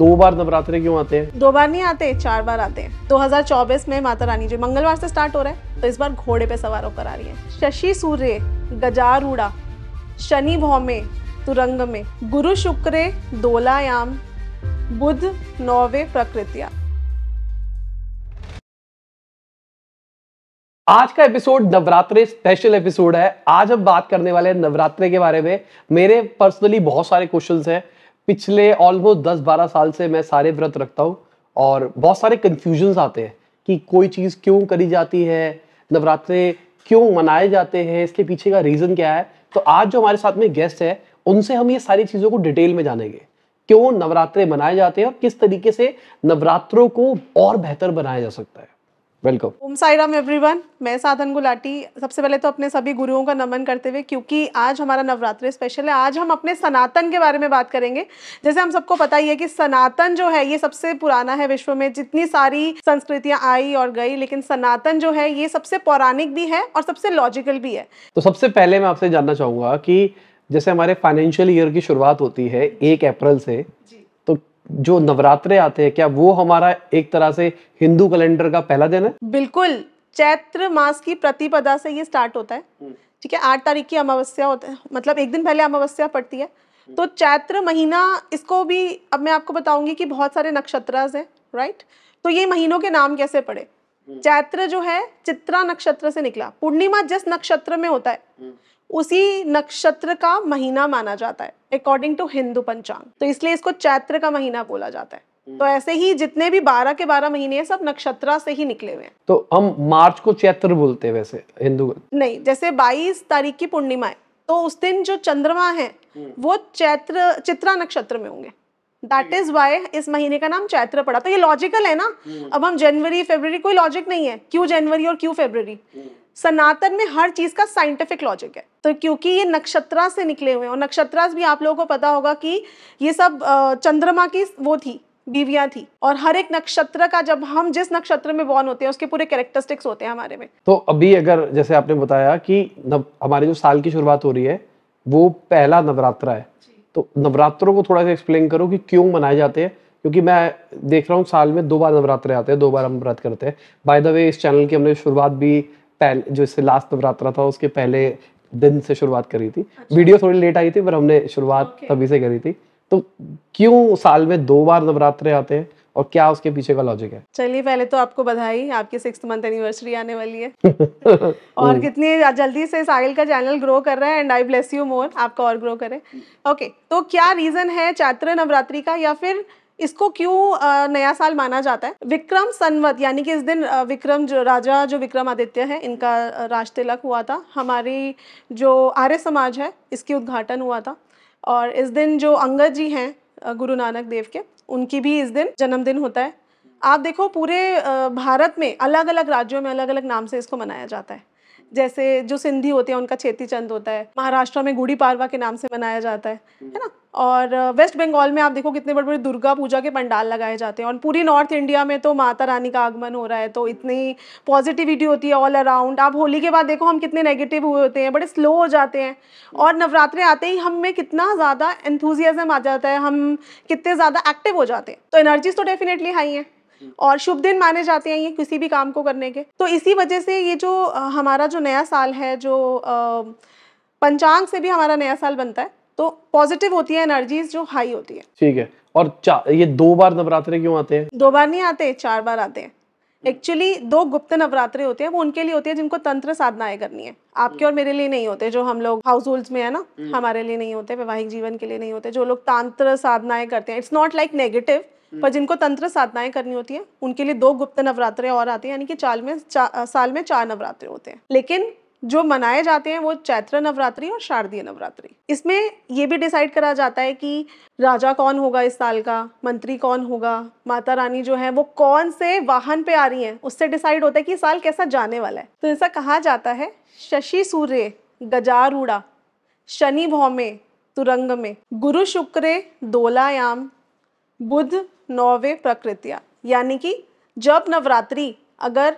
दो बार नवरात्रे क्यों आते हैं दो बार नहीं आते चार बार आते हैं 2024 में माता रानी जी मंगलवार से स्टार्ट हो रहा है तो इस बार घोड़े पे सवार होकर आ रही है शशि सूर्य गजारूढ़ा शनि भौमे तुरंग में गुरु शुक्रे दोलायाम बुध नौवे प्रकृतिया आज का एपिसोड नवरात्रे स्पेशल एपिसोड है आज हम बात करने वाले हैं नवरात्रे के बारे में मेरे पर्सनली बहुत सारे क्वेश्चंस हैं पिछले ऑलमोस्ट दस बारह साल से मैं सारे व्रत रखता हूँ और बहुत सारे कन्फ्यूजन्स आते हैं कि कोई चीज़ क्यों करी जाती है नवरात्रे क्यों मनाए जाते हैं इसके पीछे का रीज़न क्या है तो आज जो हमारे साथ में गेस्ट है उनसे हम ये सारी चीज़ों को डिटेल में जानेंगे क्यों नवरात्रे मनाए जाते हैं और किस तरीके से नवरात्रों को और बेहतर बनाया जा सकता है वेलकम ओम साई राम एवरीवन मैं साधन गुलाटी सबसे पहले तो अपने सभी गुरुओं का नमन करते हुए क्योंकि आज हमारा नवरात्र स्पेशल है आज हम अपने सनातन के बारे में बात करेंगे जैसे हम सबको पता ही है कि सनातन जो है ये सबसे पुराना है विश्व में जितनी सारी संस्कृतियां आई और गई लेकिन सनातन जो है ये सबसे पौराणिक भी है और सबसे लॉजिकल भी है तो सबसे पहले मैं आपसे जानना चाहूंगा कि जैसे हमारे फाइनेंशियल ईयर की शुरुआत होती है एक अप्रैल से जी जो नवरात्रे आते हैं क्या वो हमारा एक तरह से हिंदू कैलेंडर का पहला दिन है बिल्कुल चैत्र मास की प्रतिपदा से ये स्टार्ट होता है हम्म। ठीक है आठ तारीख की अमावस्या होता है मतलब एक दिन पहले अमावस्या पड़ती है हम्म। तो चैत्र महीना इसको भी अब मैं आपको बताऊंगी कि बहुत सारे नक्षत्राज हैं राइट तो ये महीनों के नाम कैसे पड़े हम्म। चैत्र जो है चित्रा नक्षत्र से निकला पूर्णिमा जिस नक्षत्र में होता है उसी नक्षत्र का महीना माना जाता है अकॉर्डिंग टू हिंदू पंचांग तो इसलिए इसको चैत्र का महीना बोला जाता है हम्म। तो ऐसे ही जितने भी बारह के बारह महीने हैं सब नक्षत्रा से ही निकले हुए हैं तो हम मार्च को चैत्र बोलते हैं वैसे हिंदू नहीं जैसे बाईस तारीख की पूर्णिमा है तो उस दिन जो चंद्रमा है हम्म। वो चैत्र चित्रा नक्षत्र में होंगे दैट इज वाई इस महीने का नाम चैत्र पड़ा तो ये लॉजिकल है ना हम्म। अब हम जनवरी फेबर कोई लॉजिक नहीं है क्यों जनवरी और क्यों फेबर सनातन में हर चीज का साइंटिफिक लॉजिक है तो क्योंकि ये नक्षत्रा से निकले हुए हैं और नक्षत्रा भी आप लोगों को पता होगा कि ये सब चंद्रमा की वो थी बीविया थी और हर एक नक्षत्र का जब हम जिस नक्षत्र में बॉर्न होते हैं उसके पूरे कैरेक्टरिस्टिक्स होते हैं हमारे में तो अभी अगर जैसे आपने बताया कि हमारे जो साल की शुरुआत हो रही है वो पहला नवरात्रा है तो नवरात्रों को थोड़ा सा एक्सप्लेन करो कि क्यों मनाए जाते हैं क्योंकि मैं देख रहा हूँ साल में दो बार नवरात्र आते हैं दो बार हम व्रत करते हैं बाय द वे इस चैनल की हमने शुरुआत भी पहले जो इससे लास्ट नवरात्रा था उसके पहले दिन से शुरुआत करी थी अच्छा। वीडियो थोड़ी लेट आई थी पर हमने शुरुआत तभी से करी थी तो क्यों साल में दो बार नवरात्रे आते हैं और क्या उसके पीछे का लॉजिक है चलिए पहले तो आपको बधाई आपकी सिक्स मंथ एनिवर्सरी आने वाली है और कितनी जल्दी से साहिल का चैनल ग्रो कर रहा है and I bless you more आपका और ग्रो करे ओके okay, तो क्या रीजन है चैत्र नवरात्रि का या फिर इसको क्यों नया साल माना जाता है विक्रम संवत यानी कि इस दिन विक्रम जो राजा जो विक्रमादित्य है इनका राज तिलक हुआ था हमारी जो आर्य समाज है इसकी उद्घाटन हुआ था और इस दिन जो अंगद जी हैं गुरु नानक देव के उनकी भी इस दिन जन्मदिन होता है आप देखो पूरे भारत में अलग अलग राज्यों में अलग अलग नाम से इसको मनाया जाता है जैसे जो सिंधी होते हैं उनका छेती चंद होता है महाराष्ट्र में गुड़ी पारवा के नाम से मनाया जाता है है ना और वेस्ट बंगाल में आप देखो कितने बड़े बड़े दुर्गा पूजा के पंडाल लगाए जाते हैं और पूरी नॉर्थ इंडिया में तो माता रानी का आगमन हो रहा है तो इतनी पॉजिटिविटी होती है ऑल अराउंड आप होली के बाद देखो हम कितने नेगेटिव हुए होते हैं बड़े स्लो हो जाते हैं और नवरात्रे आते ही हम में कितना ज़्यादा एंथुजियाज़म आ जाता है हम कितने ज़्यादा एक्टिव हो जाते हैं तो एनर्जीज तो डेफिनेटली हाई हैं और शुभ दिन माने जाते हैं ये किसी भी काम को करने के तो इसी वजह से ये जो हमारा जो नया साल है जो पंचांग से भी हमारा नया साल बनता है तो पॉजिटिव होती है एनर्जीज जो हाई होती है ठीक है और ये दो बार नवरात्रे क्यों आते हैं दो बार नहीं आते चार बार आते हैं एक्चुअली दो गुप्त नवरात्रे होते हैं वो उनके लिए होते हैं जिनको तंत्र साधनाएं करनी है आपके और मेरे लिए नहीं होते जो हम लोग हाउस होल्ड में है ना हम्म। हमारे लिए नहीं होते वैवाहिक जीवन के लिए नहीं होते जो लोग तंत्र साधनाएं करते हैं इट्स नॉट लाइक नेगेटिव पर जिनको तंत्र साधनाएं करनी होती हैं उनके लिए दो गुप्त नवरात्र और आते हैं यानी कि चाल में चा, साल में चार नवरात्र होते हैं लेकिन जो मनाए जाते हैं वो चैत्र नवरात्रि और शारदीय नवरात्रि इसमें ये भी डिसाइड करा जाता है कि राजा कौन होगा इस साल का मंत्री कौन होगा माता रानी जो है वो कौन से वाहन पे आ रही हैं उससे डिसाइड होता है कि साल कैसा जाने वाला है तो ऐसा कहा जाता है शशि सूर्य गजारूढ़ा शनि भौमे तुरंग में गुरु शुक्र दोलायाम बुध नौवे प्रकृतियाँ यानी कि जब नवरात्रि अगर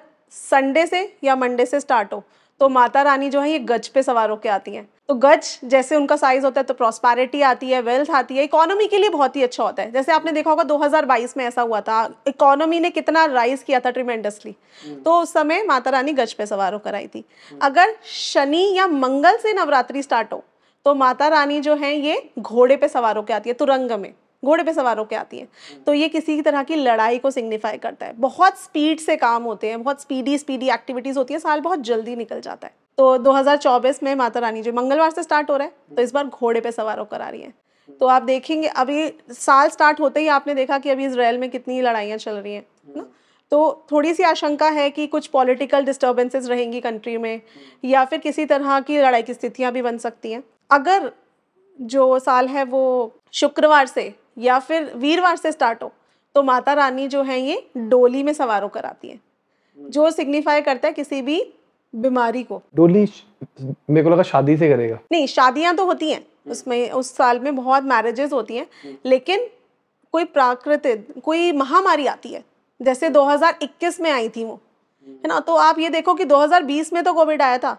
संडे से या मंडे से स्टार्ट हो तो माता रानी जो है ये गज पे सवार होकर आती हैं तो गज जैसे उनका साइज होता है तो प्रॉस्पैरिटी आती है वेल्थ आती है इकोनॉमी के लिए बहुत ही अच्छा होता है जैसे आपने देखा होगा 2022 में ऐसा हुआ था इकोनॉमी ने कितना राइज किया था ट्रिमेंडसली हम्म। तो उस समय माता रानी गज पे सवार होकर आई थी अगर शनि या मंगल से नवरात्रि स्टार्ट हो तो माता रानी जो है ये घोड़े पे सवार होकर आती है तुरंग में घोड़े पे सवार होकर आती हैं तो ये किसी की तरह की लड़ाई को सिग्निफाई करता है बहुत स्पीड से काम होते हैं बहुत स्पीडी स्पीडी एक्टिविटीज़ होती है साल बहुत जल्दी निकल जाता है तो 2024 में माता रानी जो मंगलवार से स्टार्ट हो रहा है तो इस बार घोड़े पे सवार होकर आ रही हैं तो आप देखेंगे अभी साल स्टार्ट होते ही आपने देखा कि अभी इसराइल में कितनी लड़ाइयाँ चल रही हैं ना तो थोड़ी सी आशंका है कि कुछ पॉलिटिकल डिस्टर्बेंसेस रहेंगी कंट्री में या फिर किसी तरह की लड़ाई की स्थितियाँ भी बन सकती हैं अगर जो साल है वो शुक्रवार से या फिर वीरवार से स्टार्ट हो तो माता रानी जो है ये डोली में सवारों कराती है जो सिग्निफाई करता है किसी भी बीमारी को डोली मेरे को लगा शादी से करेगा नहीं शादियां तो होती हैं उसमें उस साल में बहुत मैरिजेस होती हैं लेकिन कोई प्राकृतिक कोई महामारी आती है जैसे 2021 में आई थी वो है ना तो आप ये देखो कि 2020 में तो कोविड आया था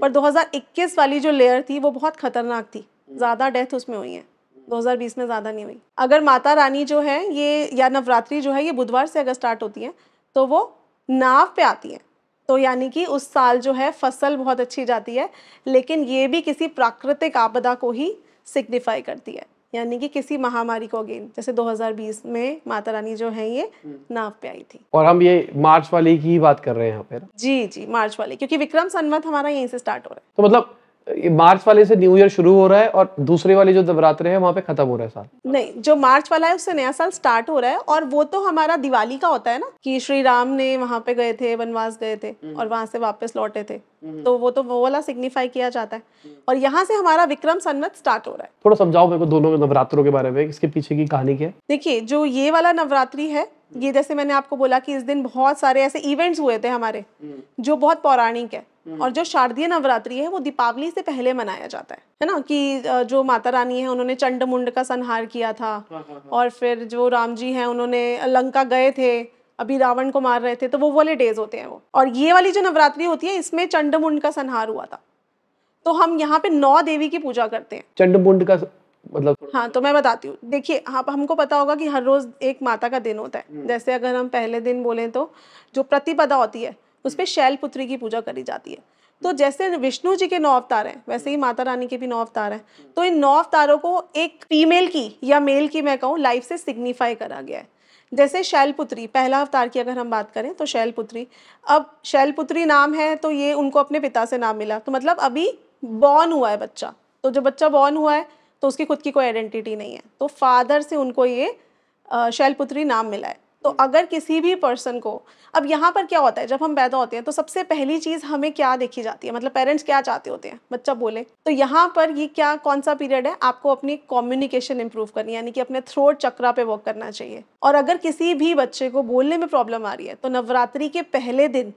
पर 2021 वाली जो लेयर थी वो बहुत खतरनाक थी ज़्यादा डेथ उसमें हुई है 2020 में ज़्यादा नहीं हुई अगर माता रानी जो है ये या नवरात्रि जो है ये बुधवार से अगर स्टार्ट होती है तो वो नाव पे आती है तो यानी कि उस साल जो है फसल बहुत अच्छी जाती है लेकिन ये भी किसी प्राकृतिक आपदा को ही सिग्निफाई करती है यानी कि किसी महामारी को अगेन जैसे 2020 में माता रानी जो है ये हम्म। नाव पे आई थी और हम ये मार्च वाले की बात कर रहे हैं यहाँ पे जी जी मार्च वाले क्योंकि विक्रम संवत हमारा यहीं से स्टार्ट हो रहा है तो मतलब मार्च वाले से न्यू ईयर शुरू हो रहा है और दूसरे वाले जो नवरात्र है वहाँ पे खत्म हो रहा है साल नहीं जो मार्च वाला है उससे नया साल स्टार्ट हो रहा है और वो तो हमारा दिवाली का होता है ना कि श्री राम ने वहाँ पे गए थे वनवास गए थे हम्म। और वहाँ से वापस लौटे थे हम्म। तो वो तो वो वाला सिग्निफाई किया जाता है हम्म। और यहाँ से हमारा विक्रम संवत स्टार्ट हो रहा है थोड़ा समझाओ मेरे को दोनों नवरात्रों के बारे में इसके पीछे की कहानी क्या है देखिए जो ये वाला नवरात्रि है ये जैसे मैंने आपको बोला कि इस दिन बहुत सारे ऐसे इवेंट्स हुए थे हमारे जो बहुत पौराणिक है और जो शारदीय नवरात्रि है वो दीपावली से पहले मनाया जाता है है ना कि जो माता रानी है उन्होंने चंड मुंड का संहार किया था हाँ, हाँ, हाँ। और फिर जो राम जी है उन्होंने लंका गए थे अभी रावण को मार रहे थे तो वो वाले डेज होते हैं वो और ये वाली जो नवरात्रि होती है इसमें चंडमुंड का संहार हुआ था तो हम यहाँ पे नौ देवी की पूजा करते हैं चंडमुंड का मतलब हाँ तो मैं बताती हूँ देखिए आप हमको पता होगा कि हर रोज एक माता का दिन होता है हम्म। जैसे अगर हम पहले दिन बोले तो जो प्रतिपदा होती है उस पर शैलपुत्री की पूजा करी जाती है तो जैसे विष्णु जी के नौ अवतार हैं वैसे ही माता रानी के भी नौ अवतार हैं तो इन नौ अवतारों को एक फीमेल की या मेल की मैं कहूँ लाइफ से सिग्निफाई करा गया है जैसे शैलपुत्री पहला अवतार की अगर हम बात करें तो शैलपुत्री अब शैलपुत्री नाम है तो ये उनको अपने पिता से नाम मिला तो मतलब अभी बॉर्न हुआ है बच्चा तो जो बच्चा बॉर्न हुआ है तो उसकी खुद की कोई आइडेंटिटी नहीं है तो फादर से उनको ये शैलपुत्री नाम मिला है तो हम्म। अगर किसी भी पर्सन को अब यहाँ पर क्या होता है जब हम पैदा होते हैं तो सबसे पहली चीज़ हमें क्या देखी जाती है मतलब पेरेंट्स क्या चाहते होते हैं बच्चा बोले तो यहाँ पर ये क्या कौन सा पीरियड है आपको अपनी कम्युनिकेशन इंप्रूव करनी यानी कि अपने थ्रोट चक्रा पे वर्क करना चाहिए और अगर किसी भी बच्चे को बोलने में प्रॉब्लम आ रही है तो नवरात्रि के पहले दिन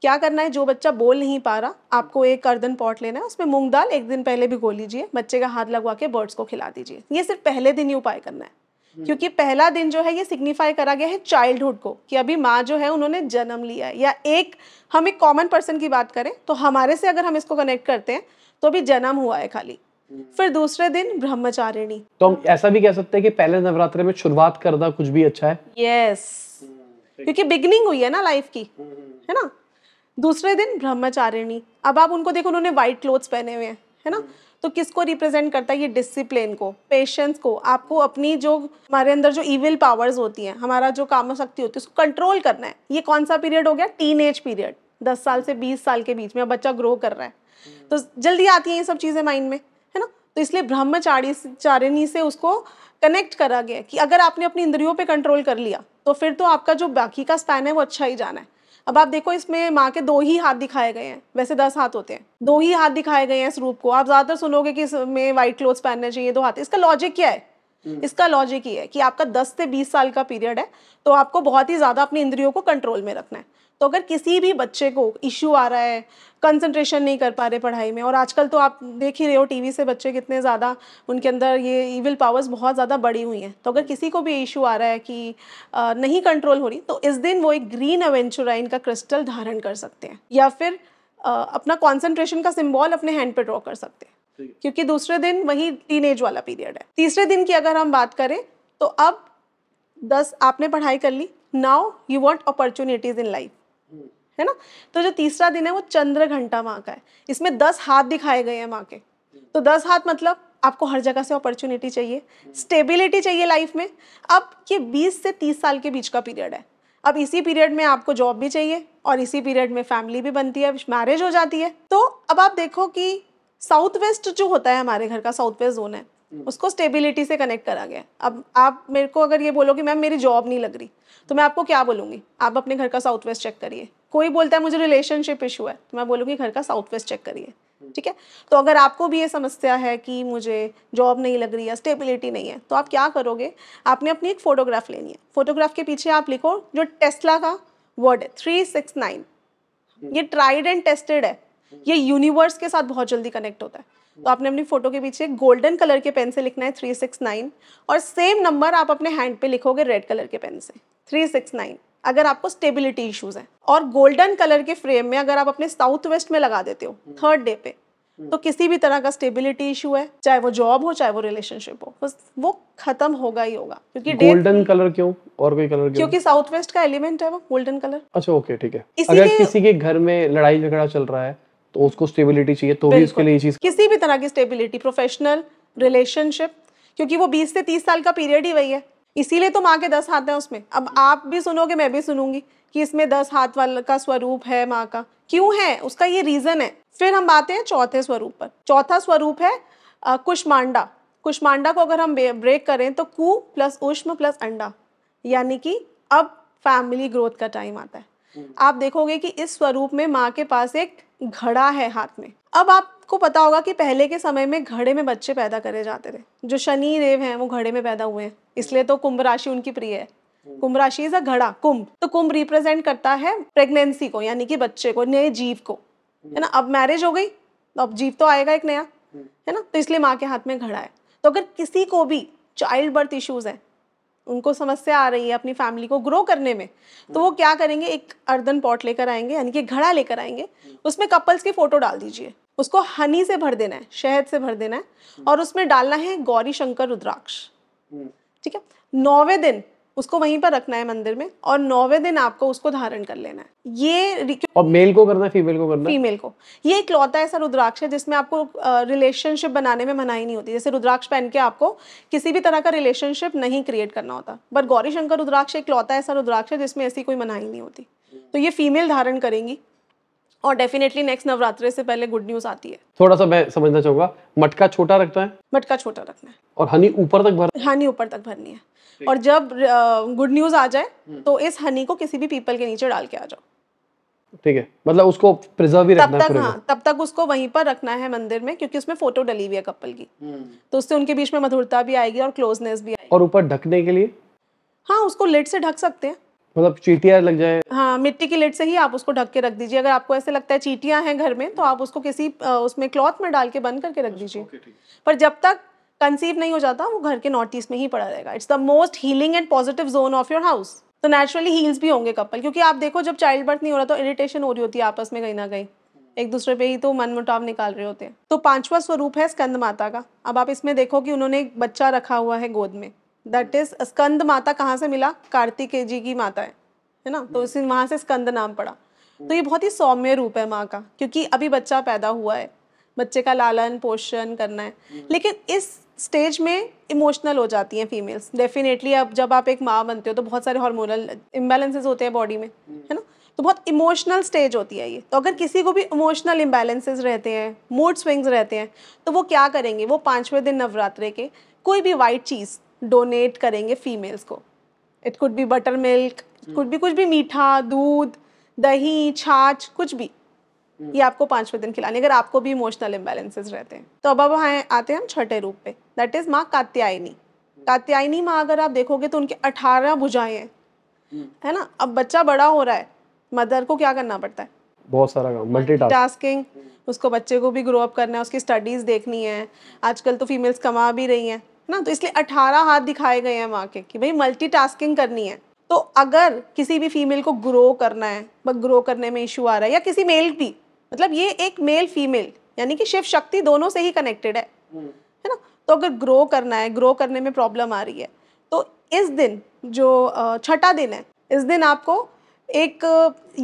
क्या करना है जो बच्चा बोल नहीं पा रहा आपको एक अर्दन पॉट लेना है उसमें मूंग दाल एक दिन पहले भिगो लीजिए बच्चे का हाथ लगवा के बर्ड्स को खिला दीजिए ये सिर्फ पहले दिन ही उपाय करना है हम्म। क्योंकि पहला दिन जो है ये सिग्निफाई करा गया है चाइल्डहुड को कि अभी माँ जो है उन्होंने जन्म लिया या एक हम एक कॉमन पर्सन की बात करें तो हमारे से अगर हम इसको कनेक्ट करते हैं तो अभी जन्म हुआ है खाली हम्म। फिर दूसरे दिन ब्रह्मचारिणी तो हम ऐसा भी कह सकते हैं कि पहले नवरात्र में शुरुआत करना कुछ भी अच्छा है यस yes. हम्म, क्योंकि बिगनिंग हुई है ना लाइफ की है ना दूसरे दिन ब्रह्मचारिणी अब आप उनको देखो उन्होंने व्हाइट क्लोथ्स पहने हुए हैं है ना तो किसको रिप्रेजेंट करता है ये डिसिप्लिन को पेशेंस को आपको अपनी जो हमारे अंदर जो ईविल पावर्स होती हैं हमारा जो काम शक्ति होती है उसको कंट्रोल करना है ये कौन सा पीरियड हो गया टीन एज पीरियड दस साल से बीस साल के बीच में बच्चा ग्रो कर रहा है हम्म। तो जल्दी आती है ये सब चीज़ें माइंड में है ना तो इसलिए ब्रह्मचारी चारिणी से उसको कनेक्ट करा गया कि अगर आपने अपनी इंद्रियों पे कंट्रोल कर लिया तो फिर तो आपका जो बाकी का स्पैन है वो अच्छा ही जाना है अब आप देखो इसमें माँ के दो ही हाथ दिखाए गए हैं वैसे दस हाथ होते हैं दो ही हाथ दिखाए गए हैं इस रूप को आप ज्यादातर सुनोगे कि इसमें व्हाइट क्लोथ पहनने चाहिए दो हाथ इसका लॉजिक क्या है हम्म। इसका लॉजिक ये है कि आपका 10 से 20 साल का पीरियड है तो आपको बहुत ही ज़्यादा अपनी इंद्रियों को कंट्रोल में रखना है तो अगर किसी भी बच्चे को इशू आ रहा है कंसंट्रेशन नहीं कर पा रहे पढ़ाई में और आजकल तो आप देख ही रहे हो टीवी से बच्चे कितने ज़्यादा उनके अंदर ये इविल पावर्स बहुत ज़्यादा बढ़ी हुई हैं तो अगर किसी को भी इशू आ रहा है कि आ, नहीं कंट्रोल हो रही तो इस दिन वो एक ग्रीन एवेंचुराइन का क्रिस्टल धारण कर सकते हैं या फिर आ, अपना कॉन्सेंट्रेशन का सिम्बॉल अपने हैंड पर ड्रॉ कर सकते हैं क्योंकि दूसरे दिन वही टीनेज वाला पीरियड है तीसरे दिन की अगर हम बात करें तो अब दस आपने पढ़ाई कर ली now you want opportunities in life है ना तो जो तीसरा दिन है वो चंद्र घंटा माँ का है इसमें दस हाथ दिखाए गए हैं माँ के तो दस हाथ मतलब आपको हर जगह से अपॉर्चुनिटी चाहिए स्टेबिलिटी चाहिए लाइफ में अब ये 20 से 30 साल के बीच का पीरियड है अब इसी पीरियड में आपको जॉब भी चाहिए और इसी पीरियड में फैमिली भी बनती है मैरिज हो जाती है तो अब आप देखो कि साउथ वेस्ट जो होता है हमारे घर का साउथ वेस्ट जोन है हम्म। उसको स्टेबिलिटी से कनेक्ट करा गया अब आप मेरे को अगर ये बोलो कि मैम मेरी जॉब नहीं लग रही तो मैं आपको क्या बोलूँगी आप अपने घर का साउथ वेस्ट चेक करिए कोई बोलता है मुझे रिलेशनशिप इशू है तो मैं बोलूँगी घर का साउथ वेस्ट चेक करिए हम्म। ठीक है तो अगर आपको भी ये समस्या है कि मुझे जॉब नहीं लग रही है स्टेबिलिटी नहीं है तो आप क्या करोगे आपने अपनी एक फ़ोटोग्राफ लेनी है फोटोग्राफ के पीछे आप लिखो जो टेस्ला का वर्ड है थ्री सिक्स नाइन ये ट्राइड एंड टेस्टेड है हम्म। ये यूनिवर्स के साथ बहुत जल्दी कनेक्ट होता है हम्म। तो आपने अपनी फोटो के पीछे गोल्डन कलर के पेन से लिखना है थ्री सिक्स नाइन और सेम नंबर आप अपने हैंड पे लिखोगे रेड कलर के पेन से थ्री सिक्स नाइन अगर आपको स्टेबिलिटी इश्यूज हैं और गोल्डन कलर के फ्रेम में अगर आप अपने साउथ वेस्ट में लगा देते हो थर्ड डे पे तो किसी भी तरह का स्टेबिलिटी इशू है चाहे वो जॉब हो चाहे वो रिलेशनशिप हो बस वो खत्म होगा ही होगा क्योंकि गोल्डन कलर क्यों और कोई कलर क्यों? क्योंकि साउथ वेस्ट का एलिमेंट है वो गोल्डन कलर अच्छा ओके ठीक है अगर किसी के घर में लड़ाई झगड़ा चल रहा है तो उसको स्टेबिलिटी चाहिए तो भी उसके लिए चीज किसी भी तरह की स्टेबिलिटी प्रोफेशनल रिलेशनशिप क्योंकि वो बीस से तीस साल का पीरियड ही वही है इसीलिए तो माँ के दस हाथ हैं उसमें अब आप भी सुनोगे मैं भी सुनूंगी कि इसमें दस हाथ वाला का स्वरूप है माँ का क्यों है उसका ये रीज़न है फिर हम आते हैं चौथे स्वरूप पर चौथा स्वरूप है कुष्मांडा कुष्मांडा को अगर हम ब्रेक करें तो कु प्लस उष्म प्लस अंडा यानी कि अब फैमिली ग्रोथ का टाइम आता है हम्म। आप देखोगे कि इस स्वरूप में माँ के पास एक घड़ा है हाथ में अब आपको पता होगा कि पहले के समय में घड़े में बच्चे पैदा करे जाते थे जो शनि देव हैं वो घड़े में पैदा हुए हैं इसलिए तो कुंभ राशि उनकी प्रिय है कुंभ राशि इज अ घड़ा कुंभ तो कुंभ रिप्रेजेंट करता है प्रेगनेंसी को यानी कि बच्चे को नए जीव को है ना अब मैरिज हो गई तो अब जीव तो आएगा एक नया है ना तो इसलिए माँ के हाथ में घड़ा है तो अगर किसी को भी चाइल्ड बर्थ इश्यूज हैं उनको समस्या आ रही है अपनी फैमिली को ग्रो करने में तो वो क्या करेंगे एक अर्दन पॉट लेकर आएंगे यानी कि घड़ा लेकर आएंगे उसमें कपल्स की फ़ोटो डाल दीजिए उसको हनी से भर देना है शहद से भर देना है और उसमें डालना है गौरी शंकर रुद्राक्ष हम्म। ठीक है नौवे दिन उसको वहीं पर रखना है मंदिर में और नौवे दिन आपको उसको धारण कर लेना है ये और मेल को करना है फीमेल को करना फीमेल को ये एक लौता ऐसा रुद्राक्ष है जिसमें आपको रिलेशनशिप बनाने में मनाही नहीं होती जैसे रुद्राक्ष पहन के आपको किसी भी तरह का रिलेशनशिप नहीं क्रिएट करना होता बट गौरी शंकर रुद्राक्ष एक लौता ऐसा रुद्राक्ष है जिसमें ऐसी कोई मनाही नहीं होती तो ये फीमेल धारण करेंगी और डेफिनेटली नेक्स्ट नवरात्र से पहले गुड न्यूज आती है थोड़ा सा मैं समझना चाहूंगा मटका छोटा रखना है मटका छोटा रखना है और हनी ऊपर तक भर हनी ऊपर तक भरनी है और जब गुड न्यूज आ जाए हम्म। तो इस हनी को किसी भी पीपल के नीचे डाल के आ जाओ ठीक है मतलब उसको प्रिजर्व ही रखना तब तक हाँ तब तक उसको वहीं पर रखना है मंदिर में क्योंकि उसमें फोटो डली हुई है कपल की हम्म। तो उससे उनके बीच में मधुरता भी आएगी और क्लोजनेस भी आएगी और ऊपर ढकने के लिए हाँ उसको लेट से ढक सकते हैं मतलब चीटियां लग जाए हाँ मिट्टी की लेट से ही आप उसको ढक के रख दीजिए अगर आपको ऐसे लगता है चीटियां हैं घर में तो आप उसको किसी उसमें क्लॉथ में डाल के बंद करके रख दीजिए पर जब तक कंसीव नहीं हो जाता वो घर के नॉर्थ ईस्ट में ही पड़ा रहेगा it's the most healing and positive zone of your house तो नेचुरली हील्स भी होंगे कपल क्योंकि आप देखो जब चाइल्ड बर्थ नहीं हो रहा तो इरिटेशन हो रही होती है आपस में कहीं ना कहीं एक दूसरे पे ही तो मन मुटाव निकाल रहे होते हैं तो पांचवा स्वरूप है स्कंद माता का अब आप इसमें देखो कि उन्होंने एक बच्चा रखा हुआ है गोद में दैट इज स्कंद माता कहाँ से मिला कार्तिकेय जी की माता है है ना तो उसी hmm. वहाँ से स्कंद नाम पड़ा तो ये hmm. बहुत ही सौम्य रूप है माँ का क्योंकि अभी बच्चा पैदा हुआ है बच्चे का लालन पोषण करना है hmm. लेकिन इस स्टेज में इमोशनल हो जाती हैं फीमेल्स डेफिनेटली अब जब आप एक माँ बनते हो तो बहुत सारे हार्मोनल इम्बेलेंसेज होते हैं बॉडी में है ना तो बहुत इमोशनल स्टेज होती है ये तो अगर किसी को भी इमोशनल इम्बेलेंसेज रहते हैं मूड स्विंग्स रहते हैं तो वो क्या करेंगे वो पाँचवें दिन नवरात्रे के कोई भी वाइट चीज़ डोनेट करेंगे फीमेल्स को it could be butter milk could भी कुछ भी मीठा दूध दही छाछ कुछ भी ये आपको पांचवें दिन खिलानी अगर आपको भी इमोशनल इम्बेलेंसेस रहते हैं तो अब अब हाँ आते हैं हम छठे रूप पे दैट इज माँ कात्यायनी कात्यायनी माँ अगर आप देखोगे तो उनके अठारह भुजाएं हैं है ना अब बच्चा बड़ा हो रहा है मदर को क्या करना पड़ता है बहुत सारा काम मल्टीटास्किंग उसको बच्चे को भी ग्रो अप करना है उसकी स्टडीज देखनी है आजकल तो फीमेल्स कमा भी रही हैं ना तो इसलिए अठारह हाथ दिखाए गए हैं वहाँ के कि भाई मल्टीटास्किंग करनी है तो अगर किसी भी फीमेल को ग्रो करना है ग्रो करने में इशू आ रहा है या किसी मेल भी मतलब ये एक मेल फीमेल यानी कि शिव शक्ति दोनों से ही कनेक्टेड है हम्म। है ना तो अगर ग्रो करना है ग्रो करने में प्रॉब्लम आ रही है तो इस दिन जो छठा दिन है इस दिन आपको एक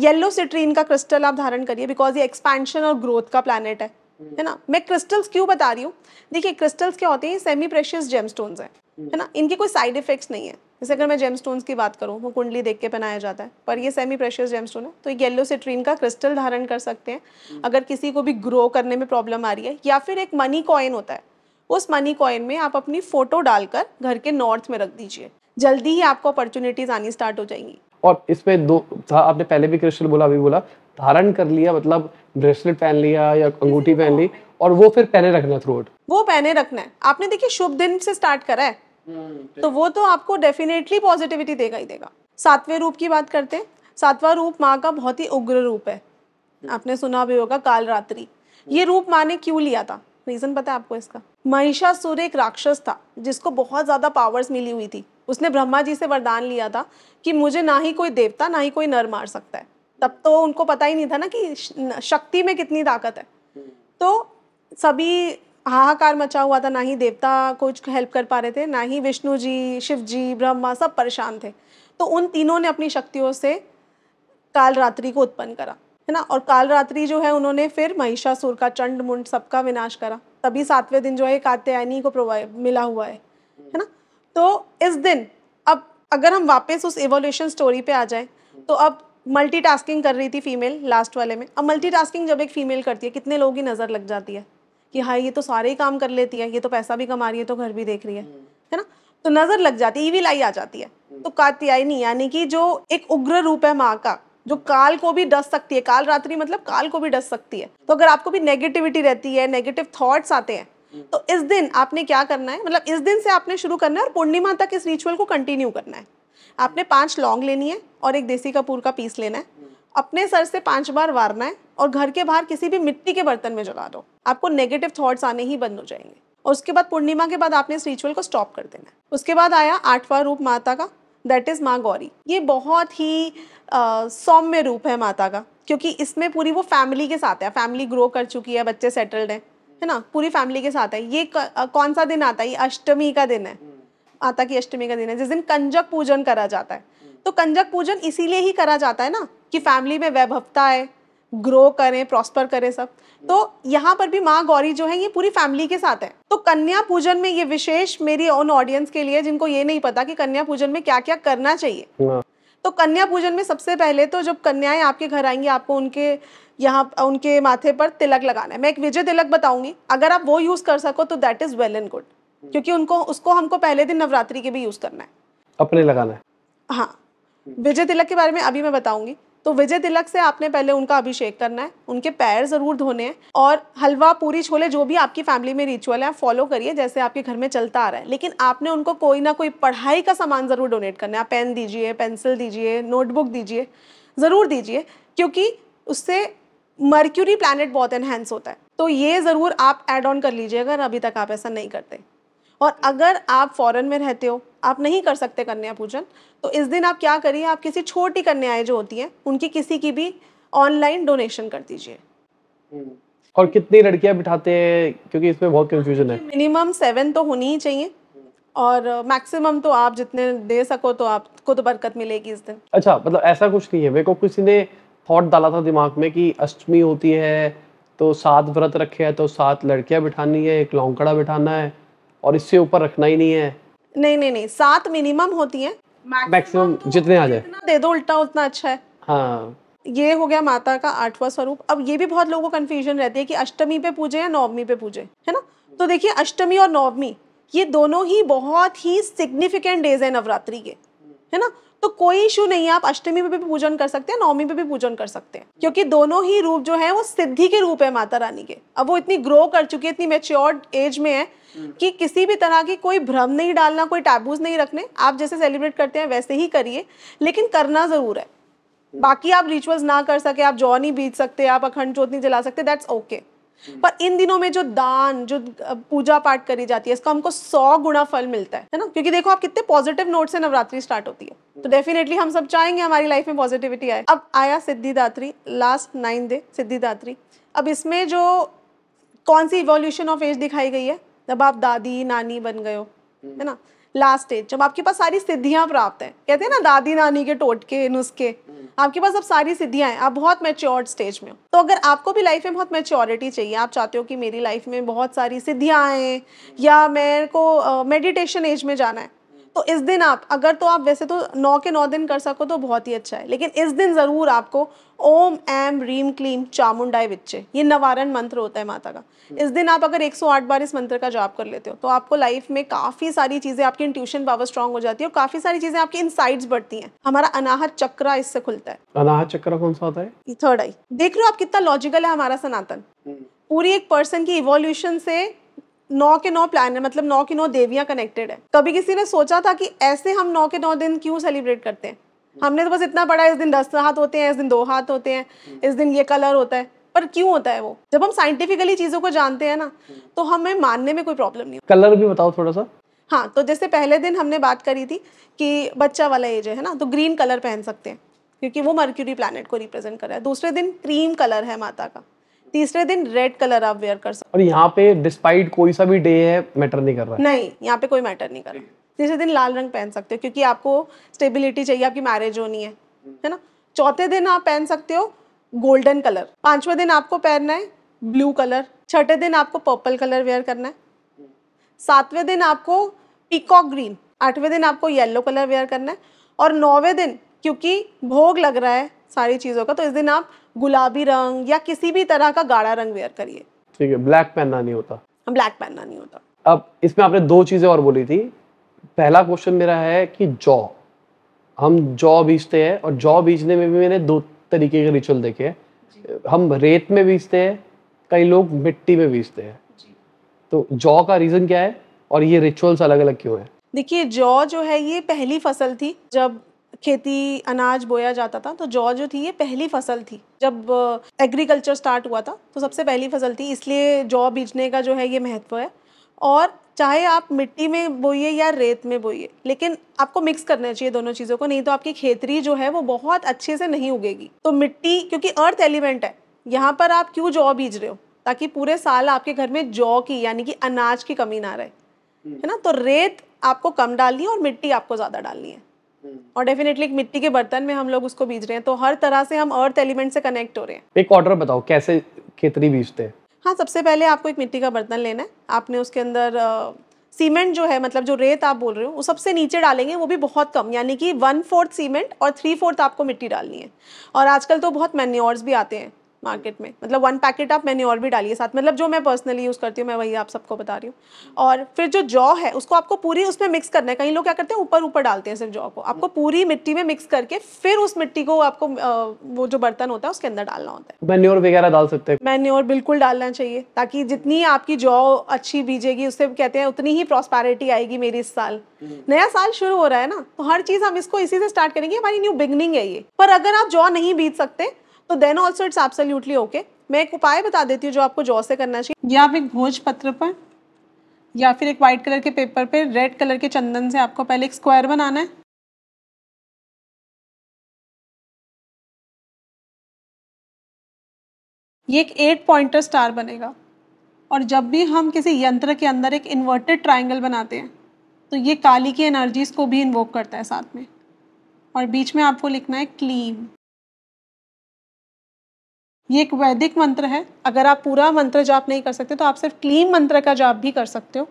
येलो सिट्रीन का क्रिस्टल आप धारण करिए बिकॉज ये एक्सपेंशन और ग्रोथ का प्लानट है हम्म। है ना मैं क्रिस्टल्स क्यों बता रही हूँ देखिए क्रिस्टल्स क्या होते हैं सेमी प्रेशियस जेमस्टोन्स हैं हम्म। है ना इनके कोई साइड इफेक्ट्स नहीं है जैसे अगर मैं जेमस्टोन्स की बात करूँ वो कुंडली देख के पहनाया जाता है पर ये सेमी प्रेशियस जेमस्टोन है तो येलो सिट्रीन का क्रिस्टल धारण कर सकते हैं हम्म। अगर किसी को भी ग्रो करने में प्रॉब्लम आ रही है या फिर एक मनी कॉइन होता है उस मनी कॉइन में आप अपनी फ़ोटो डालकर घर के नॉर्थ में रख दीजिए जल्दी ही आपको अपॉर्चुनिटीज़ आनी स्टार्ट हो जाएंगी और इसमें दो था आपने पहले भी क्रिस्टल बोला अभी बोला धारण कर लिया मतलब ब्रेसलेट पहन लिया या अंगूठी पहन ली और वो फिर पहने रखना थ्रू आउट वो पहने रखना है आपने देखिए शुभ दिन से स्टार्ट करा है तो वो तो आपको डेफिनेटली पॉजिटिविटी देगा ही देगा सातवें रूप की बात करते हैं सातवां रूप माँ का बहुत ही उग्र रूप है आपने सुना भी होगा काल रात्रि ये रूप माँ ने क्यों लिया था रीजन पता है आपको इसका महिषासुर एक राक्षस था जिसको बहुत ज्यादा पावर्स मिली हुई थी उसने ब्रह्मा जी से वरदान लिया था कि मुझे ना ही कोई देवता ना ही कोई नर मार सकता है तब तो उनको पता ही नहीं था ना कि शक्ति में कितनी ताकत है तो सभी हाहाकार मचा हुआ था ना ही देवता कुछ हेल्प कर पा रहे थे ना ही विष्णु जी शिव जी ब्रह्मा सब परेशान थे तो उन तीनों ने अपनी शक्तियों से काल रात्रि को उत्पन्न करा है ना और काल रात्रि जो है उन्होंने फिर महिषासुर का चंड मुंड सबका विनाश करा तभी सातवें दिन जो है कात्यायनी को प्रोवाइड मिला हुआ है है ना तो इस दिन अब अगर हम वापस उस एवोल्यूशन स्टोरी पे आ जाएं तो अब मल्टीटास्किंग कर रही थी फीमेल लास्ट वाले में अब मल्टीटास्किंग जब एक फ़ीमेल करती है कितने लोगों की नज़र लग जाती है कि हाँ ये तो सारे ही काम कर लेती है ये तो पैसा भी कमा रही है तो घर भी देख रही है है ना तो नज़र लग जाती है ईविल आ जाती है तो कात्यायनी यानी कि जो एक उग्र रूप है माँ का जो काल को भी डस सकती है काल रात्रि मतलब काल को भी डस सकती है तो अगर आपको भी नेगेटिविटी रहती है नेगेटिव थॉट्स आते हैं तो इस दिन आपने क्या करना है मतलब इस दिन से आपने शुरू करना है और पूर्णिमा तक इस रिचुअल को कंटिन्यू करना है आपने पांच लौंग लेनी है और एक देसी कपूर का पीस लेना है अपने सर से पांच बार वारना है और घर के बाहर किसी भी मिट्टी के बर्तन में जला दो आपको नेगेटिव थॉट्स आने ही बंद हो जाएंगे और उसके बाद पूर्णिमा के बाद आपने इस रिचुअल को स्टॉप कर देना है उसके बाद आया आठवां रूप माता का दैट इज़ माँ गौरी ये बहुत ही सौम्य रूप है माता का क्योंकि इसमें पूरी वो फैमिली के साथ है फैमिली ग्रो कर चुकी है बच्चे सेटल्ड हैं है ना पूरी फैमिली के साथ है ये कौन सा दिन आता है ये अष्टमी का दिन है माता की अष्टमी का दिन है जिस दिन कंजक पूजन करा जाता है तो कंजक पूजन इसीलिए ही करा जाता है ना कि फैमिली में वैभवता है ग्रो करें प्रॉस्पर करें सब तो यहाँ पर भी माँ गौरी जो है ये पूरी फैमिली के साथ है तो कन्या पूजन में ये विशेष मेरी ओन ऑडियंस के लिए जिनको ये नहीं पता कि कन्या पूजन में क्या क्या करना चाहिए हाँ। तो कन्या पूजन में सबसे पहले तो जब कन्याएं आपके घर आएंगी आपको उनके यहाँ उनके माथे पर तिलक लगाना है मैं एक विजय तिलक बताऊंगी अगर आप वो यूज़ कर सको तो that is well and good क्योंकि उनको उसको हमको पहले दिन नवरात्रि के भी यूज़ करना है अपने लगाना है हाँ विजय तिलक के बारे में अभी मैं बताऊंगी तो विजय तिलक से आपने पहले उनका अभिषेक करना है उनके पैर ज़रूर धोने हैं और हलवा पूरी छोले जो भी आपकी फैमिली में रिचुअल है फॉलो करिए जैसे आपके घर में चलता आ रहा है लेकिन आपने उनको कोई ना कोई पढ़ाई का सामान ज़रूर डोनेट करना है पेन दीजिए पेंसिल दीजिए नोटबुक दीजिए ज़रूर दीजिए क्योंकि उससे मर्क्यूरी प्लानट बहुत एनहेंस होता है तो ये ज़रूर आप एड ऑन कर लीजिए अगर अभी तक आप ऐसा नहीं करते और अगर आप फॉरेन में रहते हो आप नहीं कर सकते कन्या पूजन तो इस दिन आप क्या करिए आप किसी छोटी कन्याएं जो होती हैं उनकी किसी की भी ऑनलाइन डोनेशन कर दीजिए हम्म। और कितनी लड़कियां बिठाते हैं क्योंकि इसमें बहुत कंफ्यूजन है मिनिमम सेवन तो होनी ही चाहिए और मैक्सिमम तो आप जितने दे सको तो आपको तो बरकत मिलेगी इस दिन अच्छा मतलब ऐसा कुछ नहीं है मेरे को किसी ने थॉट डाला था दिमाग में कि अष्टमी होती है तो सात व्रत रखे हैं तो सात लड़कियां बिठानी है एक लौंकड़ा बिठाना है और इससे ऊपर रखना ही नहीं है नहीं नहीं नहीं सात मिनिमम होती है मैक्सिमम तो जितने आ जाए दे दो उल्टा उतना अच्छा है हाँ ये हो गया माता का आठवां स्वरूप अब ये भी बहुत लोगों को कंफ्यूजन रहती है कि अष्टमी पे पूजे या नवमी पे पूजे है ना तो देखिए अष्टमी और नवमी ये दोनों ही बहुत ही सिग्निफिकेंट डेज है नवरात्रि के है ना तो कोई इशू नहीं है आप अष्टमी पे भी पूजन कर सकते हैं नवमी पे भी पूजन कर सकते हैं क्योंकि दोनों ही रूप जो है वो सिद्धि के रूप है माता रानी के अब वो इतनी ग्रो कर चुकी है इतनी मेच्योर्ड एज में है हम्म। कि किसी भी तरह की कोई भ्रम नहीं डालना कोई टैबूज नहीं रखने आप जैसे सेलिब्रेट करते हैं वैसे ही करिए लेकिन करना ज़रूर है हम्म। बाकी आप रिचुअल्स ना कर सके आप जौ नहीं बीत सकते आप अखंड जोत नहीं जला सकते दैट्स हम्म। ओके पर इन दिनों में जो दान जो पूजा पाठ करी जाती है इसका हमको सौ गुना फल मिलता है है ना क्योंकि देखो आप कितने पॉजिटिव नोट से नवरात्रि स्टार्ट होती है तो डेफिनेटली हम सब चाहेंगे हमारी लाइफ में पॉजिटिविटी आए अब आया Siddhidatri last nine day Siddhidatri अब इसमें जो कौन सी इवोल्यूशन ऑफ एज दिखाई गई है जब आप दादी नानी बन गए हो हम्म। है ना लास्ट स्टेज जब आपके पास सारी सिद्धियां प्राप्त हैं कहते हैं ना दादी नानी के टोटके नुस्खे हम्म। आपके पास अब सारी सिद्धियां हैं आप बहुत मेच्योर्ड स्टेज में हो तो अगर आपको भी लाइफ में बहुत मेच्योरिटी चाहिए आप चाहते हो कि मेरी लाइफ में बहुत सारी सिद्धियां आए या मेरे को मेडिटेशन एज में जाना है तो इस दिन आप अगर तो आप वैसे तो नौ के नौ दिन कर सको तो बहुत ही अच्छा है लेकिन इस दिन ज़रूर आपको ओम एम रीम क्लीम चामुंडाई विच्चे ये नवारण मंत्र होता है माता का इस दिन आप अगर 108 बार इस मंत्र का जाप कर लेते हो तो आपको लाइफ में काफ़ी सारी चीज़ें आपकी इंट्यूशन पावर स्ट्रांग हो जाती है और काफ़ी सारी चीज़ें आपकी इनसाइड्स बढ़ती हैं हमारा अनाहत चक्रा इससे खुलता है अनाहत चक्रा कौन सा होता है थर्ड आई देख रहे हो आप कितना लॉजिकल है हमारा सनातन हम्म। पूरी एक पर्सन की इवोल्यूशन से नौ के नौ प्लान मतलब नौ की नौ देवियां कनेक्टेड है कभी किसी ने सोचा था कि ऐसे हम नौ के नौ दिन क्यों सेलिब्रेट करते हैं हमने तो बस इतना पढ़ा इस दिन दस हाथ होते हैं इस दिन दो हाथ होते हैं इस दिन ये कलर होता है पर क्यों होता है वो जब हम साइंटिफिकली चीजों को जानते हैं ना तो हमें मानने में कोई प्रॉब्लम नहीं कलर भी बताओ थोड़ा सा हाँ तो जैसे पहले दिन हमने बात करी थी कि बच्चा वाला एज है ना तो ग्रीन कलर पहन सकते हैं क्योंकि वो मर्क्यूरी प्लानट को रिप्रेजेंट कर रहा है दूसरे दिन क्रीम कलर है माता का तीसरे दिन रेड कलर आप वेयर कर सकते और यहाँ पे डिस्पाइट कोई सा भी डे है मैटर नहीं कर रहा नहीं यहाँ पे कोई मैटर नहीं कर रहा तीसरे दिन लाल रंग पहन सकते हो क्योंकि आपको स्टेबिलिटी चाहिए आपकी मैरिज होनी है है ना चौथे दिन आप पहन सकते हो गोल्डन कलर पांचवा दिन आपको पहनना है ब्लू कलर छठे दिन आपको पर्पल कलर वेयर करना है सातवें दिन आपको पीकॉक ग्रीन आठवें दिन आपको येलो कलर वेयर करना है और नौवें दिन क्योंकि भोग लग रहा है सारी चीज़ों का तो इस दिन आप गुलाबी रंग या किसी भी तरह का गाढ़ा रंग वेयर करिए ठीक है ब्लैक पहनना नहीं होता ब्लैक पहनना नहीं होता अब इसमें आपने दो चीजें और बोली थी पहला क्वेश्चन मेरा है कि जॉ हम जॉ बीजते हैं और जॉ बीजने में भी मैंने दो तरीके के रिचुअल देखे हैं हम रेत में बीजते हैं कई लोग मिट्टी में बीजते हैं तो जॉ का रीजन क्या है और ये रिचुअल्स अलग अलग क्यों है देखिए जौ जो है ये पहली फसल थी जब खेती अनाज बोया जाता था तो जौ जो थी ये पहली फसल थी जब एग्रीकल्चर स्टार्ट हुआ था तो सबसे पहली फसल थी इसलिए जौ बीजने का जो है ये महत्व है और चाहे आप मिट्टी में बोइए या रेत में बोइए लेकिन आपको मिक्स करना चाहिए दोनों चीज़ों को नहीं तो आपकी खेतरी जो है वो बहुत अच्छे से नहीं उगेगी तो मिट्टी क्योंकि अर्थ एलिमेंट है यहाँ पर आप क्यों जौ बीज रहे हो ताकि पूरे साल आपके घर में जौ की यानी कि अनाज की कमी ना रहे हम्म। है ना तो रेत आपको कम डालनी है और मिट्टी आपको ज़्यादा डालनी है हम्म। और डेफिनेटली एक मिट्टी के बर्तन में हम लोग उसको बीज रहे हैं तो हर तरह से हम अर्थ एलिमेंट से कनेक्ट हो रहे हैं एक ऑर्डर बताओ कैसे खेतरी बीजते हैं हाँ सबसे पहले आपको एक मिट्टी का बर्तन लेना है आपने उसके अंदर सीमेंट जो है मतलब जो रेत आप बोल रहे हो वो सबसे नीचे डालेंगे वो भी बहुत कम यानी कि वन फोर्थ सीमेंट और थ्री फोर्थ आपको मिट्टी डालनी है और आजकल तो बहुत मैन्योर्स भी आते हैं मार्केट में मतलब वन पैकेट आप मैंने और भी डाली है साथ मतलब जो मैं पर्सनली यूज़ करती हूँ मैं वही आप सबको बता रही हूँ और फिर जो जौ है उसको आपको पूरी उसमें मिक्स करना है कहीं लोग क्या करते हैं ऊपर ऊपर डालते हैं सिर्फ जौ को आपको हम्म। पूरी मिट्टी में मिक्स करके फिर उस मिट्टी को आपको वो जो बर्तन होता है उसके अंदर डालना होता है मैन्योर वगैरह डाल सकते हैं मैन्योर बिल्कुल डालना चाहिए ताकि जितनी आपकी जौ अच्छी बीजेगी उससे कहते हैं उतनी ही प्रॉस्पैरिटी आएगी मेरी इस साल हम्म। नया साल शुरू हो रहा है ना तो हर चीज़ हम इसको इसी से स्टार्ट करेंगे हमारी न्यू बिगनिंग है ये पर अगर आप जौ नहीं बीत सकते तो then also it's absolutely okay मैं एक उपाय बता देती हूँ जो आपको जॉ से करना चाहिए या आप एक भोज पत्र पर या फिर एक वाइट कलर के पेपर पे रेड कलर के चंदन से आपको पहले एक स्क्वायर बनाना है ये एक एट पॉइंटर स्टार बनेगा और जब भी हम किसी यंत्र के अंदर एक इन्वर्टेड ट्राइंगल बनाते हैं तो ये काली की एनर्जीज़ को भी इन्वोक करता है साथ में और बीच में आपको लिखना है क्लीन ये एक वैदिक मंत्र है अगर आप पूरा मंत्र जाप नहीं कर सकते तो आप सिर्फ क्लीम मंत्र का जाप भी कर सकते हो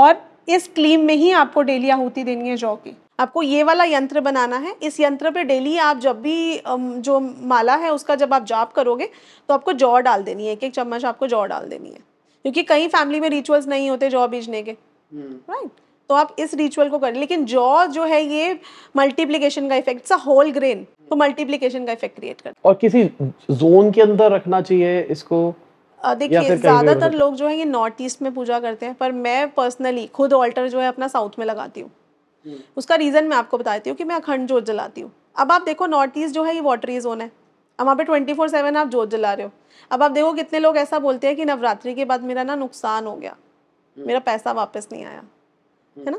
और इस क्लीम में ही आपको डेली आहूति देनी है जौ की आपको ये वाला यंत्र बनाना है इस यंत्र पे डेली आप जब भी जो माला है उसका जब आप जाप करोगे तो आपको जौ डाल देनी है एक एक चम्मच आपको जौ डाल देनी है क्योंकि कई फैमिली में रिचुअल्स नहीं होते जौ बीजने के राइट हम्म। right? तो आप इस रिचुअल को करें लेकिन जॉ जो है ये मल्टीप्लीकेशन का इफेक्ट होल ग्रेन तो मल्टीप्लीकेशन का इफेक्ट क्रिएट कर और किसी जोन के अंदर रखना चाहिए इसको देखिए ज़्यादातर लोग जो है ये नॉर्थ ईस्ट में पूजा करते हैं पर मैं पर्सनली खुद ऑल्टर जो है अपना साउथ में लगाती हूँ हम्म। उसका रीज़न मैं आपको बताती हूँ कि मैं अखंड जोत जलाती हूँ अब आप देखो नॉर्थ ईस्ट जो है ये वाटरी जोन है अब वहाँ पे ट्वेंटी फोर सेवन आप जोत जला रहे हो अब आप देखो कितने लोग ऐसा बोलते हैं कि नवरात्रि के बाद मेरा ना नुकसान हो गया मेरा पैसा वापस नहीं आया है ना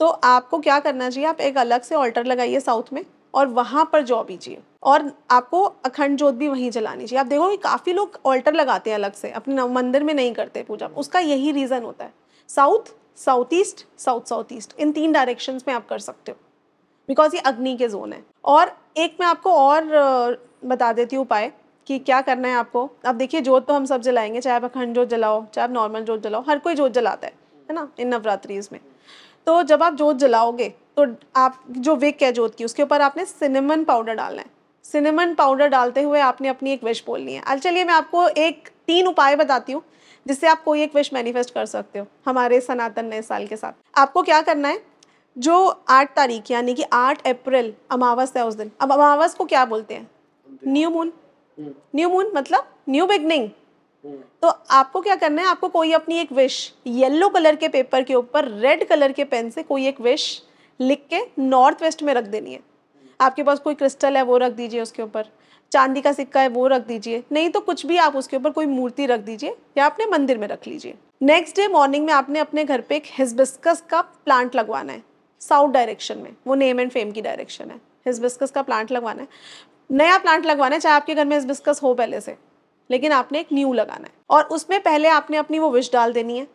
तो आपको क्या करना चाहिए आप एक अलग से ऑल्टर लगाइए साउथ में और वहाँ पर जॉ बीजिए और आपको अखंड जोत भी वहीं जलानी चाहिए आप देखो कि काफ़ी लोग ऑल्टर लगाते हैं अलग से अपने मंदिर में नहीं करते पूजा उसका यही रीज़न होता है south south east south south east इन तीन डायरेक्शंस में आप कर सकते हो बिकॉज ये अग्नि के जोन है और एक मैं आपको और बता देती हूँ उपाय कि क्या करना है आपको अब देखिए जोत तो हम सब जलाएंगे चाहे आप अखंड जोत जलाओ चाहे आप नॉर्मल जोत जलाओ हर कोई जोत जलाता है है ना इन नवरात्रीज में तो जब आप जोत जलाओगे तो आप जो विक है जोत की उसके ऊपर आपने सिनेमन पाउडर डालना है सिनेमन पाउडर डालते हुए आपने अपनी एक विश बोलनी है अल अच्छा, चलिए मैं आपको एक तीन उपाय बताती हूँ जिससे आप कोई एक विश मैनिफेस्ट कर सकते हो हमारे सनातन नए साल के साथ आपको क्या करना है जो आठ तारीख यानी कि आठ अप्रैल अमावस है उस दिन अब अमावस को क्या बोलते हैं न्यू मून न्यू मून मतलब न्यू बिगनिंग तो आपको क्या करना है आपको कोई अपनी एक विश येलो कलर के पेपर के ऊपर रेड कलर के पेन से कोई एक विश लिख के नॉर्थ वेस्ट में रख देनी है आपके पास कोई क्रिस्टल है वो रख दीजिए उसके ऊपर चांदी का सिक्का है वो रख दीजिए नहीं तो कुछ भी आप उसके ऊपर कोई मूर्ति रख दीजिए या अपने मंदिर में रख लीजिए नेक्स्ट डे मॉर्निंग में आपने अपने घर पे एक हिस्बिस्कस का प्लांट लगवाना है साउथ डायरेक्शन में वो नेम एंड फेम की डायरेक्शन है हिस्बिस्कस का प्लांट लगवाना है नया प्लांट लगवाना है चाहे आपके घर में हिस्बिस्कस हो पहले से लेकिन आपने एक न्यू लगाना है और उसमें पहले आपने अपनी वो विश डाल देनी है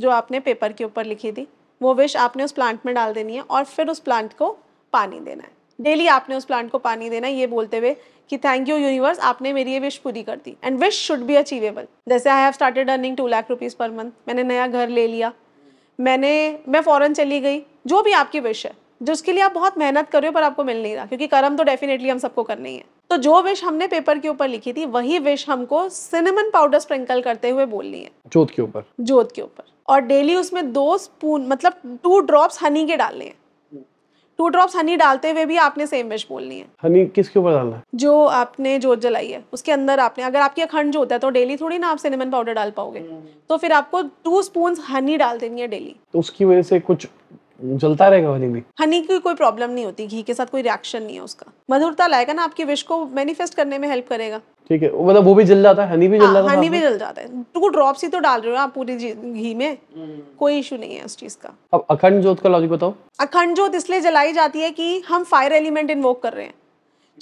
जो आपने पेपर के ऊपर लिखी थी वो विश आपने उस प्लांट में डाल देनी है और फिर उस प्लांट को पानी देना है डेली आपने उस प्लांट को पानी देना है ये बोलते हुए कि थैंक यू यूनिवर्स आपने मेरी ये विश पूरी कर दी and wish should be achievable जैसे I have started earning two lakh rupees per month मैंने नया घर ले लिया मैंने मैं फ़ौरन चली गई जो भी आपकी विश है जिसके लिए आप बहुत मेहनत कर रहे हो पर आपको मिल नहीं रहा क्योंकि कर्म तो डेफिनेटली हम सबको करना ही है तो जो विश हमने पेपर के ऊपर लिखी थी वही विश हमको सिनेमन पाउडर स्प्रिंकल करते हुए बोलनी है जोत के ऊपर जोत के ऊपर और डेली उसमें दो स्पून मतलब टू ड्रॉप्स हनी के डालने हैं टू ड्रॉप्स हनी डालते हुए भी आपने सेम विश बोलनी है हनी किसके ऊपर डालना है जो आपने जोत जलाई है उसके अंदर आपने अगर आपकी अखंड जोत है तो डेली थोड़ी ना आप सिनेमन पाउडर डाल पाओगे हम्म। तो फिर आपको टू स्पून हनी डाल देनी है डेली तो उसकी वजह से कुछ जलता रहेगा हनी भी हनी की कोई प्रॉब्लम नहीं होती घी के साथ कोई रिएक्शन नहीं है उसका मधुरता लाएगा ना आपकी विश को मैनिफेस्ट करने में हेल्प करेगा ठीक है मतलब वो भी जल जाता है हनी भी जल हाँ, जाता है हनी भी जल जाता है टू ड्रॉप्स ही तो डाल रहे हो आप पूरी घी में हम्म। कोई इशू नहीं है उस चीज का अब अखंड जोत का लॉजिक बताओ अखंड जोत इसलिए जलाई जाती है कि हम फायर एलिमेंट इन्वोक कर रहे हैं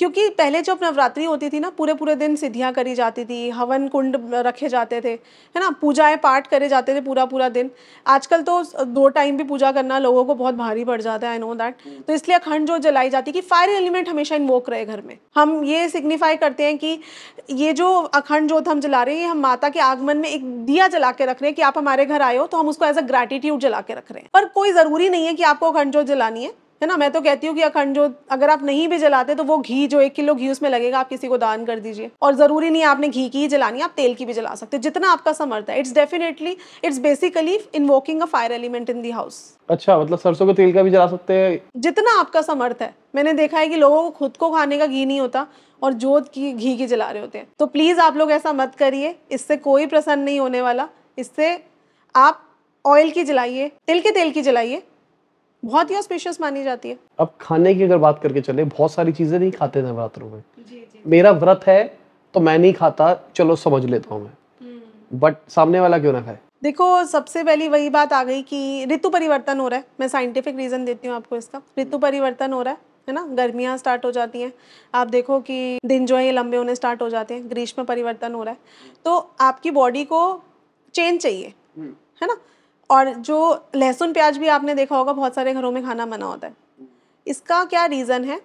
क्योंकि पहले जब नवरात्रि होती थी ना पूरे पूरे दिन सिद्धियाँ करी जाती थी हवन कुंड रखे जाते थे है ना पूजाएं पाठ करे जाते थे पूरा पूरा दिन आजकल तो दो टाइम भी पूजा करना लोगों को बहुत भारी पड़ जाता है आई नो दैट तो इसलिए अखंड जो जलाई जाती है कि फायर एलिमेंट हमेशा इन्वोक रहे घर में हम ये सिग्निफाई करते हैं कि ये जो अखंड जोत हम जला रहे हैं हम माता के आगमन में एक दिया जला के रख रहे हैं कि आप हमारे घर आए हो तो हम उसको एज अ ग्रेटिट्यूड जला के रख रहे हैं पर कोई ज़रूरी नहीं है कि आपको अखंड जोत जलानी है है ना मैं तो कहती हूँ कि अखंड जो अगर आप नहीं भी जलाते तो वो घी जो एक किलो घी उसमें लगेगा आप किसी को दान कर दीजिए और ज़रूरी नहीं है आपने घी की ही जलानी आप तेल की भी जला सकते हो जितना आपका समर्थ है it's definitely it's basically invoking a fire element in the house अच्छा मतलब सरसों के तेल का भी जला सकते हैं जितना आपका समर्थ है मैंने देखा है कि लोगों को खुद को खाने का घी नहीं होता और जोत की घी की जला रहे होते हैं तो प्लीज़ आप लोग ऐसा मत करिए इससे कोई प्रसन्न नहीं होने वाला इससे आप ऑयल की जलाइए तिल के तेल की जलाइए बहुत ही ऑस्पिशियस मानी जाती है अब खाने की अगर बात करके चले बहुत सारी चीजें नहीं खाते नवरात्रों में जी, जी. मेरा व्रत है तो मैं नहीं खाता चलो समझ लेता हूँ मैं हम्म। बट सामने वाला क्यों ना खाए देखो सबसे पहली वही बात आ गई कि ऋतु परिवर्तन हो रहा है मैं साइंटिफिक रीज़न देती हूँ आपको इसका ऋतु परिवर्तन हो रहा है है ना गर्मियाँ स्टार्ट हो जाती हैं आप देखो कि दिन जो है ये लंबे होने स्टार्ट हो जाते हैं ग्रीष्म परिवर्तन हो रहा है तो आपकी बॉडी को चेंज चाहिए हम्म। है ना और जो लहसुन प्याज भी आपने देखा होगा बहुत सारे घरों में खाना मना होता है इसका क्या रीज़न है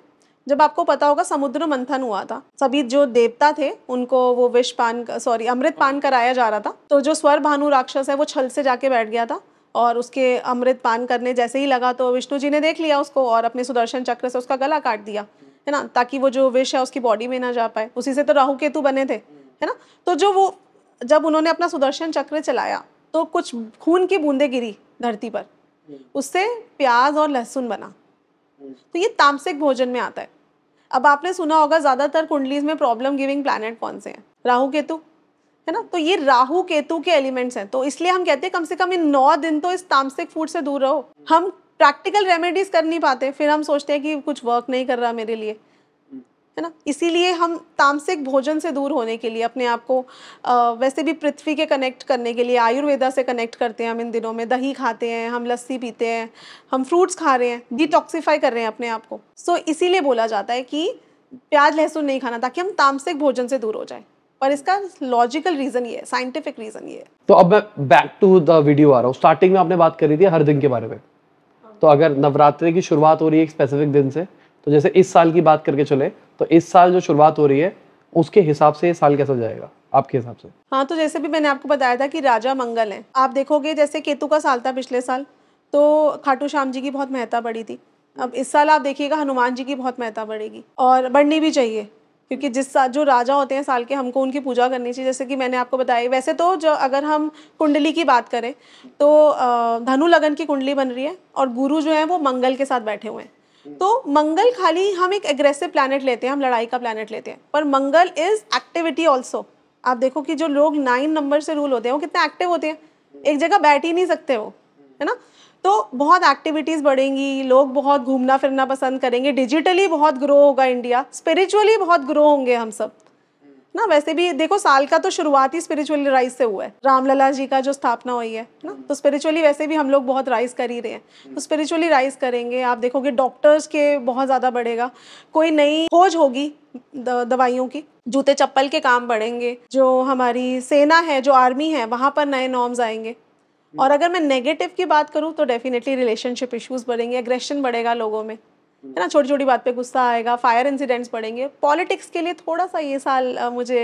जब आपको पता होगा समुद्र मंथन हुआ था सभी जो देवता थे उनको वो विष पान सॉरी अमृत पान कराया जा रहा था तो जो स्वर भानु राक्षस है वो छल से जाके बैठ गया था और उसके अमृत पान करने जैसे ही लगा तो विष्णु जी ने देख लिया उसको और अपने सुदर्शन चक्र से उसका गला काट दिया है ना ताकि वो जो विष है उसकी बॉडी में ना जा पाए उसी से तो राहु केतु बने थे है ना तो जो वो जब उन्होंने अपना सुदर्शन चक्र चलाया तो कुछ खून की बूंदें गिरी धरती पर हम्म। उससे प्याज और लहसुन बना हम्म। तो ये तामसिक भोजन में आता है अब आपने सुना होगा ज़्यादातर कुंडलीज में प्रॉब्लम गिविंग प्लान कौन से हैं राहु केतु है ना तो ये राहु केतु के एलिमेंट्स हैं तो इसलिए हम कहते हैं कम से कम इन नौ दिन तो इस तामसिक फूड से दूर रहो हम प्रैक्टिकल रेमेडीज कर नहीं पाते फिर हम सोचते हैं कि कुछ वर्क नहीं कर रहा मेरे लिए है ना इसीलिए हम तामसिक भोजन से दूर होने के लिए अपने आप को वैसे भी पृथ्वी के कनेक्ट करने के लिए आयुर्वेदा से कनेक्ट करते हैं हम इन दिनों में दही खाते हैं हम लस्सी पीते हैं हम फ्रूट्स खा रहे हैं डिटॉक्सीफाई कर रहे हैं अपने आप को सो so, इसीलिए बोला जाता है कि प्याज लहसुन नहीं खाना ताकि हम तामसिक भोजन से दूर हो जाए पर इसका लॉजिकल रीजन ये है साइंटिफिक रीजन ये है तो अब मैं बैक टू द वीडियो आ रहा हूँ स्टार्टिंग में आपने बात करी थी हर दिन के बारे में तो अगर नवरात्रि की शुरुआत हो रही है एक स्पेसिफिक दिन से तो जैसे इस साल की बात करके चले तो इस साल जो शुरुआत हो रही है उसके हिसाब से ये साल कैसा जाएगा आपके हिसाब से हाँ तो जैसे भी मैंने आपको बताया था कि राजा मंगल है आप देखोगे जैसे केतु का साल था पिछले साल तो खाटू श्याम जी की बहुत महत्ता बढ़ी थी अब इस साल आप देखिएगा हनुमान जी की बहुत महत्ता बढ़ेगी और बढ़नी भी चाहिए क्योंकि जिस साल जो राजा होते हैं साल के हमको उनकी पूजा करनी चाहिए जैसे कि मैंने आपको बताया वैसे तो जो अगर हम कुंडली की बात करें तो धनु लगन की कुंडली बन रही है और गुरु जो है वो मंगल के साथ बैठे हुए हैं तो मंगल खाली हम एक एग्रेसिव प्लानट लेते हैं हम लड़ाई का प्लानट लेते हैं पर मंगल इज एक्टिविटी ऑल्सो आप देखो कि जो लोग नाइन नंबर से रूल होते हैं वो कितने एक्टिव होते हैं एक जगह बैठ ही नहीं सकते वो है ना तो बहुत एक्टिविटीज़ बढ़ेंगी लोग बहुत घूमना फिरना पसंद करेंगे डिजिटली बहुत ग्रो होगा इंडिया स्पिरिचुअली बहुत ग्रो होंगे हम सब ना वैसे भी देखो साल का तो शुरुआत ही स्पिरिचुअली राइज से हुआ है रामलला जी का जो स्थापना हुई है ना तो स्पिरिचुअली वैसे भी हम लोग बहुत राइज कर ही रहे हैं तो स्पिरिचुअली राइज करेंगे आप देखोगे डॉक्टर्स के बहुत ज़्यादा बढ़ेगा कोई नई खोज होगी दवाइयों की जूते चप्पल के काम बढ़ेंगे जो हमारी सेना है जो आर्मी है वहाँ पर नए नॉर्म्स आएंगे और अगर मैं नेगेटिव की बात करूँ तो डेफिनेटली रिलेशनशिप इश्यूज़ बढ़ेंगे एग्रेशन बढ़ेगा लोगों में है ना छोटी छोटी बात पे गुस्सा आएगा फायर इंसिडेंट्स बढ़ेंगे पॉलिटिक्स के लिए थोड़ा सा ये साल मुझे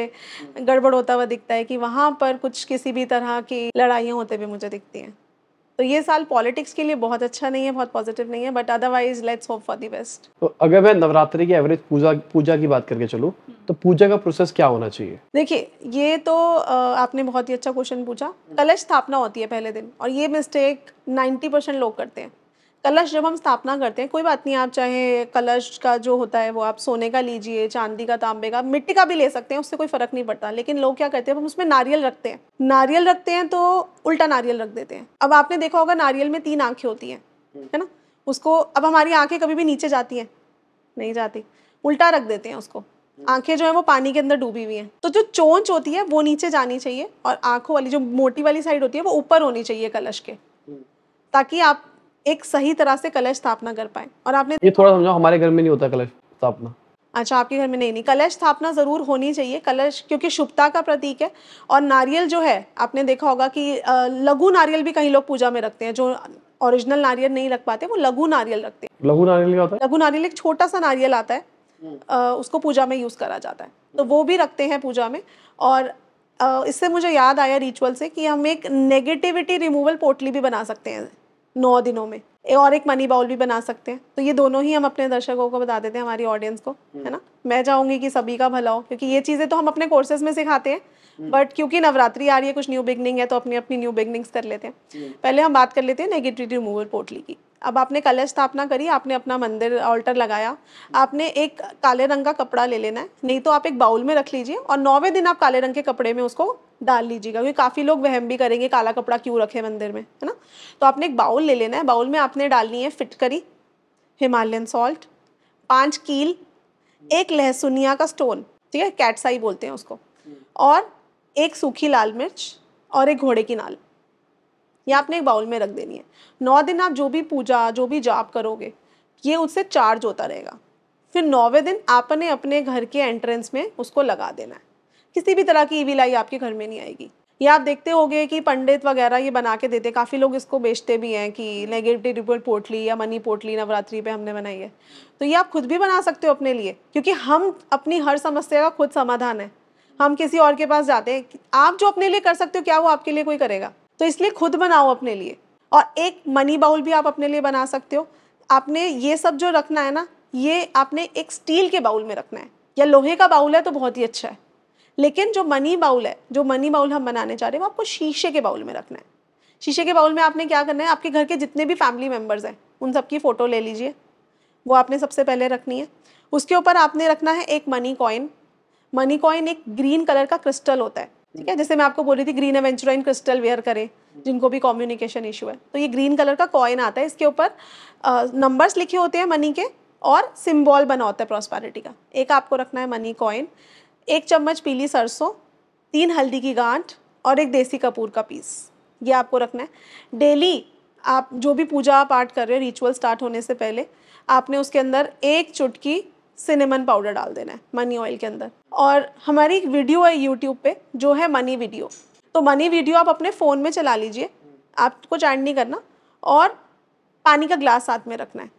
गड़बड़ होता हुआ दिखता है कि वहाँ पर कुछ किसी भी तरह की लड़ाइयाँ होते हुए मुझे दिखती हैं तो ये साल पॉलिटिक्स के लिए बहुत अच्छा नहीं है बहुत पॉजिटिव नहीं है but otherwise let's hope for the best तो अगर मैं नवरात्रि की एवरेज पूजा पूजा की बात करके चलूँ तो पूजा का प्रोसेस क्या होना चाहिए देखिए ये तो आपने बहुत ही अच्छा क्वेश्चन पूछा कलश स्थापना होती है पहले दिन और ये मिस्टेक 90 परसेंट लोग करते हैं कलश जब हम स्थापना करते हैं कोई बात नहीं आप चाहे कलश का जो होता है वो आप सोने का लीजिए चांदी का तांबे का मिट्टी का भी ले सकते हैं उससे कोई फर्क नहीं पड़ता लेकिन लोग क्या करते हैं हम उसमें नारियल रखते हैं नारियल रखते हैं तो उल्टा नारियल रख देते हैं अब आपने देखा होगा नारियल में तीन आंखें होती हैं है ना उसको अब हमारी आंखें कभी भी नीचे जाती हैं नहीं जाती उल्टा रख देते हैं उसको आंखें जो है वो पानी के अंदर डूबी हुई हैं तो जो चोंच होती है वो नीचे जानी चाहिए और आंखों वाली जो मोटी वाली साइड होती है वो ऊपर होनी चाहिए कलश के ताकि आप एक सही तरह से कलश स्थापना कर पाए और आपने ये थोड़ा समझा हमारे घर में नहीं होता कलश स्थापना अच्छा आपके घर में नहीं नहीं कलश स्थापना ज़रूर होनी चाहिए कलश क्योंकि शुभता का प्रतीक है और नारियल जो है आपने देखा होगा कि लघु नारियल भी कहीं लोग पूजा में रखते हैं जो ओरिजिनल नारियल नहीं रख पाते वो लघु नारियल रखते हैं लघु नारियल क्या होता है लघु नारियल एक छोटा सा नारियल आता है हम्म। उसको पूजा में यूज़ करा जाता है तो वो भी रखते हैं पूजा में और इससे मुझे याद आया रिचुअल से कि हम एक नेगेटिविटी रिमूवल पोटली भी बना सकते हैं नौ दिनों में और एक मनी बाउल भी बना सकते हैं तो ये दोनों ही हम अपने दर्शकों को बता देते हैं हमारी ऑडियंस को हम्म। है ना मैं चाहूंगी कि सभी का भला हो क्योंकि ये चीज़ें तो हम अपने कोर्सेज में सिखाते हैं बट हम्म। क्योंकि नवरात्रि आ रही है कुछ न्यू बिगनिंग है तो अपनी अपनी न्यू बिगनिंग्स कर लेते हैं हम्म। पहले हम बात कर लेते हैं नेगेटिविटी रिमूवल पोटली की अब आपने कलश स्थापना करी आपने अपना मंदिर ऑल्टर लगाया आपने एक काले रंग का कपड़ा ले लेना है नहीं तो आप एक बाउल में रख लीजिए और नौवे दिन आप काले रंग के कपड़े में उसको डाल लीजिएगा क्योंकि काफ़ी लोग वहम भी करेंगे काला कपड़ा क्यों रखे मंदिर में है ना तो आपने एक बाउल ले लेना है बाउल में आपने डालनी है फिटकरी हिमालयन सॉल्ट पांच कील एक लहसुनिया का स्टोन ठीक है कैटसाई बोलते हैं उसको और एक सूखी लाल मिर्च और एक घोड़े की नाल ये आपने एक बाउल में रख देनी है नौ दिन आप जो भी पूजा जो भी जाप करोगे ये उससे चार्ज होता रहेगा फिर नौवे दिन आपने अपने घर के एंट्रेंस में उसको लगा देना है किसी भी तरह की ईवी लाई आपके घर में नहीं आएगी ये आप देखते होंगे कि पंडित वगैरह ये बना के देते काफ़ी लोग इसको बेचते भी हैं कि नेगेटिव रिपोर्ट पोटली या मनी पोटली नवरात्रि पे हमने बनाई है तो ये आप खुद भी बना सकते हो अपने लिए क्योंकि हम अपनी हर समस्या का खुद समाधान है हम किसी और के पास जाते हैं आप जो अपने लिए कर सकते हो क्या वो आपके लिए कोई करेगा तो इसलिए खुद बनाओ अपने लिए और एक मनी बाउल भी आप अपने लिए बना सकते हो आपने ये सब जो रखना है ना ये आपने एक स्टील के बाउल में रखना है या लोहे का बाउल है तो बहुत ही अच्छा है लेकिन जो मनी बाउल है जो मनी बाउल हम बनाने जा रहे हैं वो आपको शीशे के बाउल में रखना है शीशे के बाउल में आपने क्या करना है आपके घर के जितने भी फैमिली मेम्बर्स हैं उन सबकी फ़ोटो ले लीजिए वो आपने सबसे पहले रखनी है उसके ऊपर आपने रखना है एक मनी कॉइन मनी कॉइन एक ग्रीन कलर का क्रिस्टल होता है ठीक है जैसे मैं आपको बोल रही थी ग्रीन एवेंचुराइन क्रिस्टल वेयर करें जिनको भी कम्युनिकेशन इशू है तो ये ग्रीन कलर का कॉइन आता है इसके ऊपर नंबर्स लिखे होते हैं मनी के और सिम्बॉल बना होता है प्रॉस्पैरिटी का एक आपको रखना है मनी कॉइन एक चम्मच पीली सरसों तीन हल्दी की गांठ और एक देसी कपूर का पीस ये आपको रखना है डेली आप जो भी पूजा पाठ कर रहे हो रिचुअल स्टार्ट होने से पहले आपने उसके अंदर एक चुटकी सिनेमन पाउडर डाल देना है मनी ऑयल के अंदर और हमारी एक वीडियो है यूट्यूब पे जो है मनी वीडियो तो मनी वीडियो आप अपने फ़ोन में चला लीजिए आपको चैंड नहीं करना और पानी का ग्लास साथ में रखना है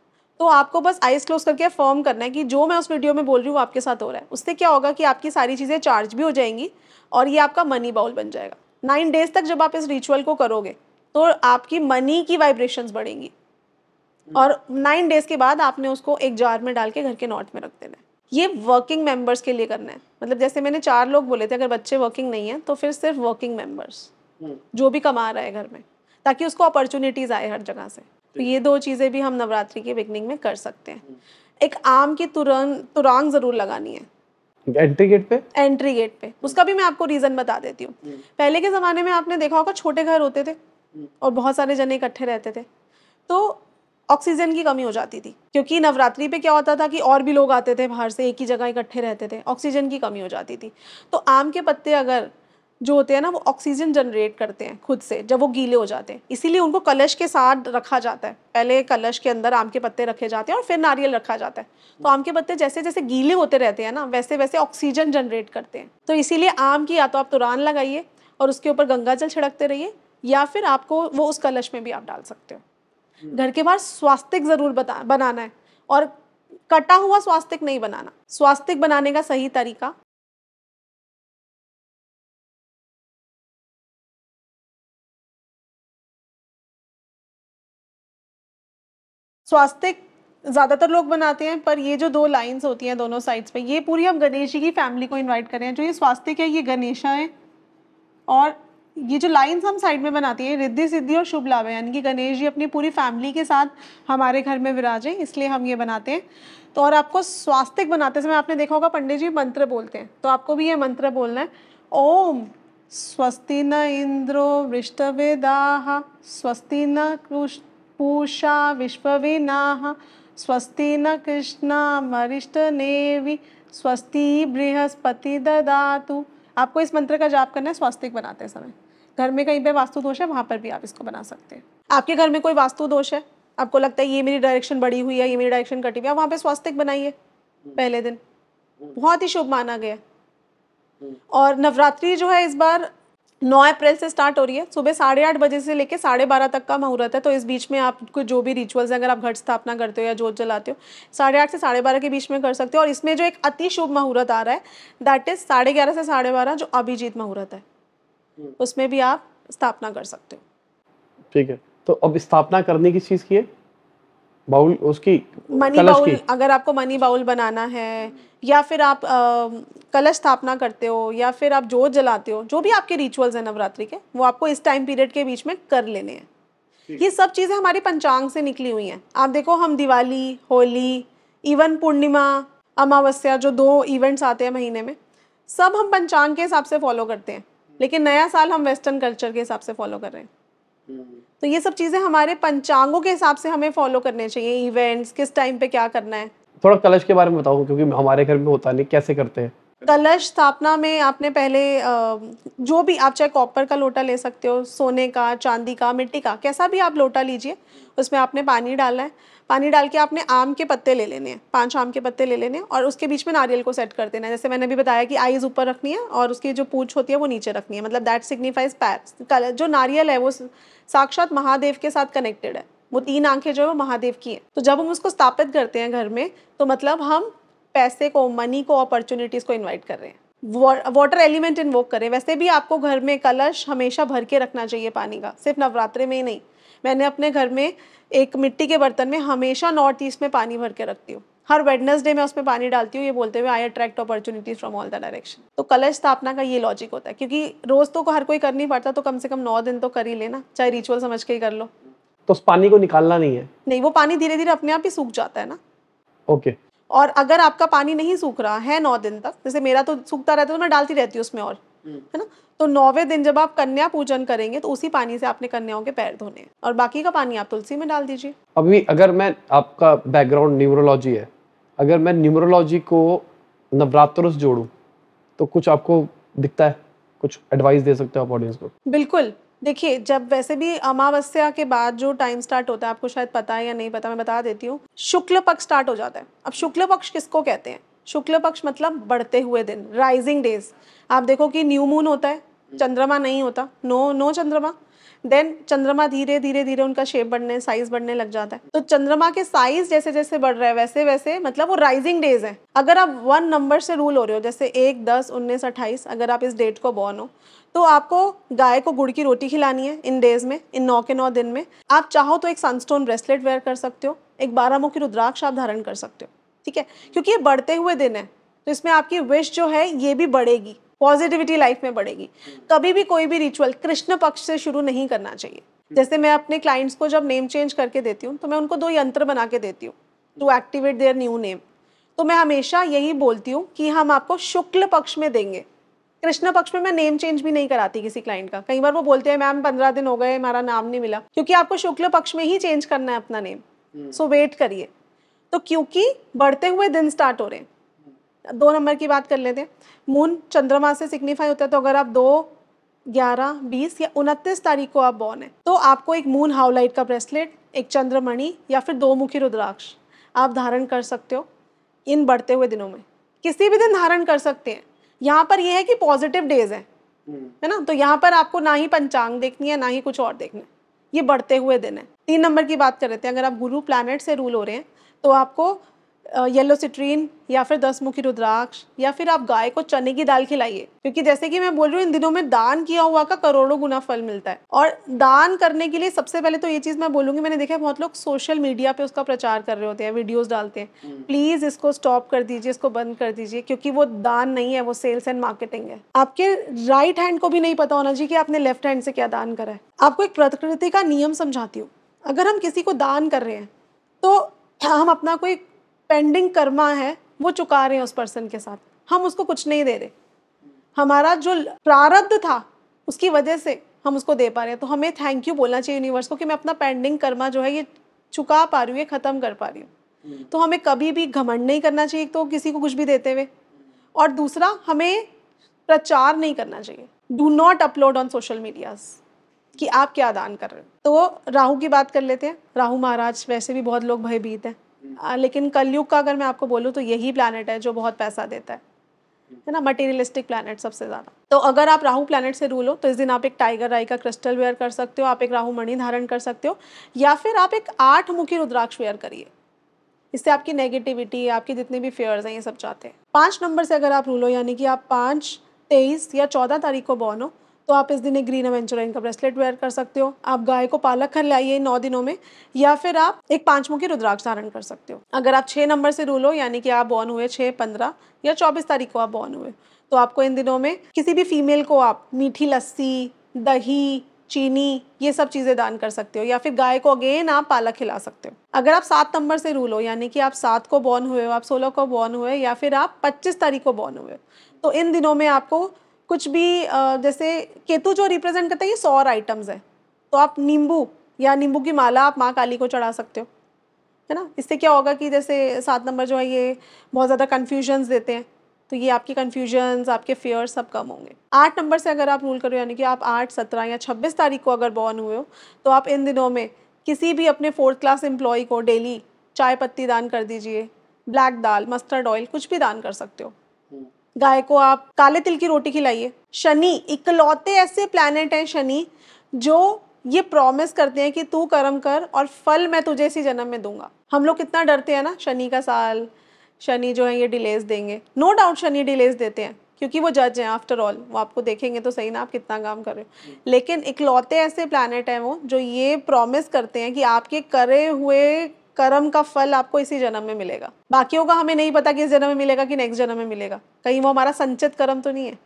तो आपको बस आइस क्लोज करके फॉर्म करना है कि जो मैं उस वीडियो में बोल रही हूँ वो आपके साथ हो रहा है उससे क्या होगा कि आपकी सारी चीज़ें चार्ज भी हो जाएंगी और ये आपका मनी बाउल बन जाएगा नाइन डेज तक जब आप इस रिचुअल को करोगे तो आपकी मनी की वाइब्रेशंस बढ़ेंगी और नाइन डेज के बाद आपने उसको एक जार में डाल के घर के नॉट में रख देना है ये वर्किंग मेंबर्स के लिए करना है मतलब जैसे मैंने चार लोग बोले थे अगर बच्चे वर्किंग नहीं हैं तो फिर सिर्फ वर्किंग हम्म। मेंबर्स जो भी कमा रहा है घर में ताकि उसको अपॉर्चुनिटीज़ आए हर जगह से तो ये दो चीज़ें भी हम नवरात्रि के बिगनिंग में कर सकते हैं एक आम की तुरंग ज़रूर लगानी है एंट्री गेट पे एंट्री गेट पे उसका भी मैं आपको रीज़न बता देती हूँ हम्म। पहले के ज़माने में आपने देखा होगा छोटे घर होते थे हम्म। और बहुत सारे जने इकट्ठे रहते थे तो ऑक्सीजन की कमी हो जाती थी क्योंकि नवरात्रि पे क्या होता था कि और भी लोग आते थे बाहर से एक ही जगह इकट्ठे रहते थे ऑक्सीजन की कमी हो जाती थी तो आम के पत्ते अगर जो होते हैं ना वो ऑक्सीजन जनरेट करते हैं खुद से जब वो गीले हो जाते हैं इसीलिए उनको कलश के साथ रखा जाता है पहले कलश के अंदर आम के पत्ते रखे जाते हैं और फिर नारियल रखा जाता है तो आम के पत्ते जैसे जैसे गीले होते रहते हैं ना वैसे वैसे ऑक्सीजन जनरेट करते हैं तो इसीलिए आम की या तो आप तुरान लगाइए और उसके ऊपर गंगा जल छिड़कते रहिए या फिर आपको वो उस कलश में भी आप डाल सकते हो घर के बाहर स्वास्तिक ज़रूर बता बनाना है और कटा हुआ स्वास्तिक नहीं बनाना स्वास्तिक बनाने का सही तरीका स्वास्तिक ज़्यादातर लोग बनाते हैं पर ये जो दो लाइंस होती हैं दोनों साइड्स पे ये पूरी हम गणेश जी की फैमिली को इनवाइट कर रहे हैं जो ये स्वास्तिक है ये गणेशा है और ये जो लाइंस हम साइड में बनाते हैं रिद्धि सिद्धि और शुभ लाभ है यानी कि गणेश जी अपनी पूरी फैमिली के साथ हमारे घर में विराज है इसलिए हम ये बनाते हैं तो और आपको स्वास्तिक बनाते समय आपने देखा होगा पंडित जी मंत्र बोलते हैं तो आपको भी ये मंत्र बोलना है ओम स्वस्ति न इंद्रो वृष्टवेदाह स्वस्ति न कृष्ण पूषा विश्वविनाः स्वस्ति न कृष्णा मरिष्ठनेवि स्वस्ति बृहस्पति ददातु आपको इस मंत्र का जाप करना है स्वास्तिक बनाते समय घर में कहीं पे वास्तु दोष है वहाँ पर भी आप इसको बना सकते हैं आपके घर में कोई वास्तु दोष है आपको लगता है ये मेरी डायरेक्शन बड़ी हुई है ये मेरी डायरेक्शन कटी हुई है वहाँ पे स्वास्तिक बनाइए पहले दिन बहुत ही शुभ माना गया और नवरात्रि जो है इस बार नौ अप्रैल से स्टार्ट हो रही है सुबह साढ़े आठ बजे से लेकर साढ़े बारह तक का मुहूर्त है तो इस बीच में आपको जो भी रिचुअल्स हैं अगर आप घट स्थापना करते हो या जोत जलाते हो साढ़े आठ से साढ़े बारह के बीच में कर सकते हो और इसमें जो एक अति शुभ मुहूर्त आ रहा है दैट इज साढ़े ग्यारह से साढ़े बारह जो अभिजीत मुहूर्त है हम्म। उसमें भी आप स्थापना कर सकते हो ठीक है तो अब स्थापना करने किस चीज़ की है बाउल उसकी मनी बाउल अगर आपको मनी बाउल बनाना है या फिर आप आ, कलश स्थापना करते हो या फिर आप जोत जलाते हो जो भी आपके रिचुअल्स हैं नवरात्रि के वो आपको इस टाइम पीरियड के बीच में कर लेने हैं ये सब चीज़ें हमारे पंचांग से निकली हुई हैं आप देखो हम दिवाली होली इवन पूर्णिमा अमावस्या जो दो इवेंट्स आते हैं महीने में सब हम पंचांग के हिसाब से फॉलो करते हैं लेकिन नया साल हम वेस्टर्न कल्चर के हिसाब से फॉलो कर रहे हैं हम्म। तो ये सब चीज़ें हमारे पंचांगों के हिसाब से हमें फॉलो करने चाहिए इवेंट्स किस टाइम पे क्या करना है थोड़ा कलश के बारे में बताओ क्योंकि हमारे घर में होता नहीं कैसे करते हैं कलश स्थापना में आपने पहले जो भी आप चाहे कॉपर का लोटा ले सकते हो सोने का चांदी का मिट्टी का कैसा भी आप लोटा लीजिए उसमें आपने पानी डालना है पानी डाल के आपने आम के पत्ते ले लेने हैं पांच आम के पत्ते ले लेने हैं और उसके बीच में नारियल को सेट कर देना है जैसे मैंने अभी बताया कि आईज ऊपर रखनी है और उसकी जो पूछ होती है वो नीचे रखनी है मतलब दैट सिग्निफाइज पैर जो नारियल है वो साक्षात महादेव के साथ कनेक्टेड है वो तीन आंखें जो है वो महादेव की हैं तो जब हम उसको स्थापित करते हैं घर में तो मतलब हम पैसे को मनी को अपॉर्चुनिटीज़ को इन्वाइट कर रहे हैं वाटर एलिमेंट इन्वोक करें वैसे भी आपको घर में कलश हमेशा भर के रखना चाहिए पानी का सिर्फ नवरात्रे में ही नहीं मैंने अपने घर में एक मिट्टी के बर्तन में हमेशा नॉर्थ ईस्ट में पानी भर के रखती हूँ हर वेडनेसडे में उसमें पानी डालती हूँ ये बोलते हुए I attract opportunities from all the direction तो कलश स्थापना का ये लॉजिक होता है क्योंकि रोज तो हर कोई कर नहीं पड़ता तो कम से कम नौ दिन तो कर ही लेना चाहे रिचुअल समझ के ही कर लो तो उस पानी को निकालना नहीं है नहीं वो पानी धीरे धीरे अपने आप ही सूख जाता है ना ओके okay. और अगर आपका पानी नहीं सूख रहा है नौ दिन तक जैसे मेरा तो सूखता रहता है तो मैं डालती रहती हूँ उसमें और हम्म। है ना तो नौवे दिन जब आप कन्या पूजन करेंगे तो उसी पानी से आपने कन्याओं के पैर धोने और बाकी का पानी आप तुलसी में डाल दीजिए अभी अगर मैं आपका बैकग्राउंड न्यूरोलॉजी है अगर मैं न्यूमरोलॉजी को नवरात्र जोड़ू तो कुछ आपको दिखता है कुछ एडवाइस दे सकते हो आप ऑडियंस को बिल्कुल देखिए जब वैसे भी अमावस्या के बाद जो टाइम स्टार्ट होता है आपको शायद पता है या नहीं पता मैं बता देती हूँ शुक्ल पक्ष स्टार्ट हो जाता है अब शुक्ल पक्ष किसको कहते हैं शुक्ल पक्ष मतलब बढ़ते हुए दिन राइजिंग डेज आप देखो कि न्यू मून होता है चंद्रमा नहीं होता नो नो चंद्रमा देन चंद्रमा धीरे धीरे धीरे उनका शेप बढ़ने साइज बढ़ने लग जाता है तो चंद्रमा के साइज जैसे जैसे बढ़ रहा है वैसे वैसे मतलब वो राइजिंग डेज है अगर आप वन नंबर से रूल हो रहे हो जैसे एक दस उन्नीस अट्ठाईस अगर आप इस डेट को बॉर्न हो तो आपको गाय को गुड़ की रोटी खिलानी है इन डेज में इन नौ के नौ दिन में आप चाहो तो एक सनस्टोन ब्रेसलेट वेयर कर सकते हो एक बारह मुखी रुद्राक्ष आप धारण कर सकते हो ठीक है क्योंकि ये बढ़ते हुए दिन है तो इसमें आपकी विश जो है ये भी बढ़ेगी पॉजिटिविटी लाइफ में बढ़ेगी कभी भी कोई भी रिचुअल कृष्ण पक्ष से शुरू नहीं करना चाहिए जैसे मैं अपने क्लाइंट्स को जब नेम चेंज करके देती हूँ तो मैं उनको दो यंत्र बना के देती हूँ to activate their new name तो मैं हमेशा यही बोलती हूँ कि हम आपको शुक्ल पक्ष में देंगे कृष्णा पक्ष में मैं नेम चेंज भी नहीं कराती किसी क्लाइंट का कई बार वो बोलते हैं मैम पंद्रह दिन हो गए हमारा नाम नहीं मिला क्योंकि आपको शुक्ल पक्ष में ही चेंज करना है अपना नेम सो वेट करिए तो क्योंकि बढ़ते हुए दिन स्टार्ट हो रहे हैं दो नंबर की बात कर लेते हैं मून चंद्रमा से सिग्निफाई होता है तो अगर आप दो ग्यारह बीस या उनतीस तारीख को आप बॉर्न है तो आपको एक मून हाउलाइट का ब्रेसलेट एक चंद्रमणि या फिर दो मुखी रुद्राक्ष आप धारण कर सकते हो इन बढ़ते हुए दिनों में किसी भी दिन धारण कर सकते हैं यहाँ पर यह है कि पॉजिटिव डेज है है ना तो यहाँ पर आपको ना ही पंचांग देखनी है ना ही कुछ और देखना है ये बढ़ते हुए दिन है तीन नंबर की बात कर रहे थे अगर आप गुरु प्लानट से रूल हो रहे हैं तो आपको येलो सिट्रीन या फिर दस मुखी रुद्राक्ष या फिर आप गाय को चने की दाल खिलाइए क्योंकि जैसे कि मैं बोल रही हूँ इन दिनों में दान किया हुआ का करोड़ों गुना फल मिलता है और दान करने के लिए सबसे पहले तो ये चीज़ मैं बोलूंगी मैंने देखा बहुत लोग सोशल मीडिया पे उसका प्रचार कर रहे होते हैं वीडियोज़ डालते हैं प्लीज़ हम्म। इसको स्टॉप कर दीजिए इसको बंद कर दीजिए क्योंकि वो दान नहीं है वो सेल्स एंड मार्केटिंग है आपके राइट हैंड को भी नहीं पता होना चाहिए कि आपने लेफ्ट हैंड से क्या दान करा है आपको एक प्रकृति का नियम समझाती हूँ अगर हम किसी को दान कर रहे हैं तो हम अपना कोई पेंडिंग कर्मा है वो चुका रहे हैं उस पर्सन के साथ हम उसको कुछ नहीं दे रहे हमारा जो प्रारब्ध था उसकी वजह से हम उसको दे पा रहे हैं तो हमें थैंक यू बोलना चाहिए यूनिवर्स को कि मैं अपना पेंडिंग कर्मा जो है ये चुका पा रही हूँ ये ख़त्म कर पा रही हूँ हम्म। तो हमें कभी भी घमंड नहीं करना चाहिए तो किसी को कुछ भी देते हुए और दूसरा हमें प्रचार नहीं करना चाहिए do not upload on social medias कि आप क्या दान कर रहे हो तो राहु की बात कर लेते हैं राहु महाराज वैसे भी बहुत लोग भयभीत हैं आ, लेकिन कलयुग का अगर मैं आपको बोलूँ तो यही प्लानट है जो बहुत पैसा देता है है ना मटेरियलिस्टिक प्लानट सबसे ज़्यादा तो अगर आप राहु प्लानट से रूल हो तो इस दिन आप एक टाइगर आई का क्रिस्टल वेयर कर सकते हो आप एक राहु मणि धारण कर सकते हो या फिर आप एक आठ मुखी रुद्राक्ष वेयर करिए इससे आपकी नेगेटिविटी आपकी जितने भी फेयर्स हैं ये सब जाते हैं पाँच नंबर से अगर आप रूल हो यानी कि आप पाँच तेईस या चौदह तारीख को बॉर्न हो तो आप इस दिन एक ग्रीन एवेंचुराइन का ब्रेसलेट वेयर कर सकते हो आप गाय को पालक कर लाइए नौ दिनों में या फिर आप एक पांचमुखी रुद्राक्ष धारण कर सकते हो अगर आप छः नंबर से रूल हो यानी कि आप बॉर्न हुए छः पंद्रह या चौबीस तारीख को आप बॉर्न हुए तो आपको इन दिनों में किसी भी फीमेल को आप मीठी लस्सी दही चीनी ये सब चीज़ें दान कर सकते हो या फिर गाय को अगेन आप पालक खिला सकते हो अगर आप सात नंबर से रूल हो यानी कि आप सात को बॉर्न हुए हो आप सोलह को बॉर्न हुए या फिर आप पच्चीस तारीख को बॉर्न हुए तो इन दिनों में आपको कुछ भी जैसे केतु जो रिप्रेजेंट करता है ये सौ और आइटम्स है तो आप नींबू या नींबू की माला आप माँ काली को चढ़ा सकते हो है ना इससे क्या होगा कि जैसे सात नंबर जो है ये बहुत ज़्यादा कन्फ्यूजन्स देते हैं तो ये आपकी कन्फ्यूजन्स आपके फेयर सब कम होंगे आठ नंबर से अगर आप रूल करो यानी कि आप आठ सत्रह या छब्बीस तारीख को अगर बॉर्न हुए हो तो आप इन दिनों में किसी भी अपने फोर्थ क्लास एम्प्लॉय को डेली चाय पत्ती दान कर दीजिए ब्लैक दाल मस्टर्ड ऑयल कुछ भी दान कर सकते हो गाय को आप काले तिल की रोटी खिलाइए शनि इकलौते ऐसे प्लानट हैं शनि जो ये प्रॉमिस करते हैं कि तू कर्म कर और फल मैं तुझे इसी जन्म में दूंगा हम लोग कितना डरते हैं ना शनि का साल शनि जो है ये डिलेज देंगे no no doubt Shani delays देते हैं क्योंकि वो जज हैं आफ्टर ऑल वो आपको देखेंगे तो सही ना आप कितना काम कर रहे हो लेकिन इकलौते ऐसे प्लानट हैं वो जो ये प्रॉमिस करते हैं कि आपके करे हुए कर्म का फल आपको इसी जन्म में मिलेगा बाकियों का हमें नहीं पता कि इस जन्म में मिलेगा कि नेक्स्ट जन्म में मिलेगा कहीं वो हमारा संचित कर्म तो नहीं है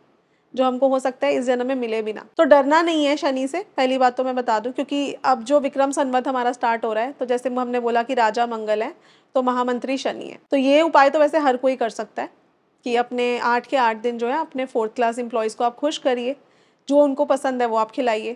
जो हमको हो सकता है इस जन्म में मिले भी ना तो डरना नहीं है शनि से पहली बात तो मैं बता दूं क्योंकि अब जो विक्रम संवत हमारा स्टार्ट हो रहा है तो जैसे हमने बोला कि राजा मंगल है तो महामंत्री शनि है तो ये उपाय तो वैसे हर कोई कर सकता है कि अपने आठ के आठ दिन जो है अपने फोर्थ क्लास एम्प्लॉयज़ को आप खुश करिए जो उनको पसंद है वो आप खिलाइए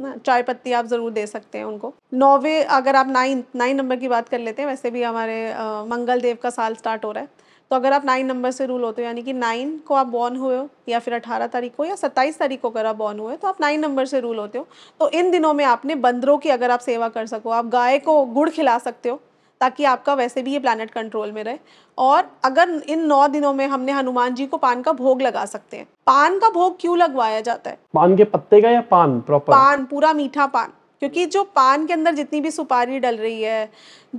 ना चाय पत्ती आप ज़रूर दे सकते हैं उनको नौवे अगर आप नाइन नाइन नंबर की बात कर लेते हैं वैसे भी हमारे आ, मंगल देव का साल स्टार्ट हो रहा है तो अगर आप नाइन नंबर से रूल होते हो यानी कि नाइन को आप बॉर्न हुए हो या फिर अठारह तारीख को या सत्ताईस तारीख को अगर आप बॉर्न हुए तो आप नाइन नंबर से रूल होते हो तो इन दिनों में आपने बंदरों की अगर आप सेवा कर सको आप गाय को गुड़ खिला सकते हो ताकि आपका वैसे भी ये प्लानट कंट्रोल में रहे और अगर इन नौ दिनों में हमने हनुमान जी को पान का भोग लगा सकते हैं पान का भोग क्यों लगवाया जाता है पान के पत्ते का या पान प्रॉपर पान पूरा मीठा पान क्योंकि जो पान के अंदर जितनी भी सुपारी डल रही है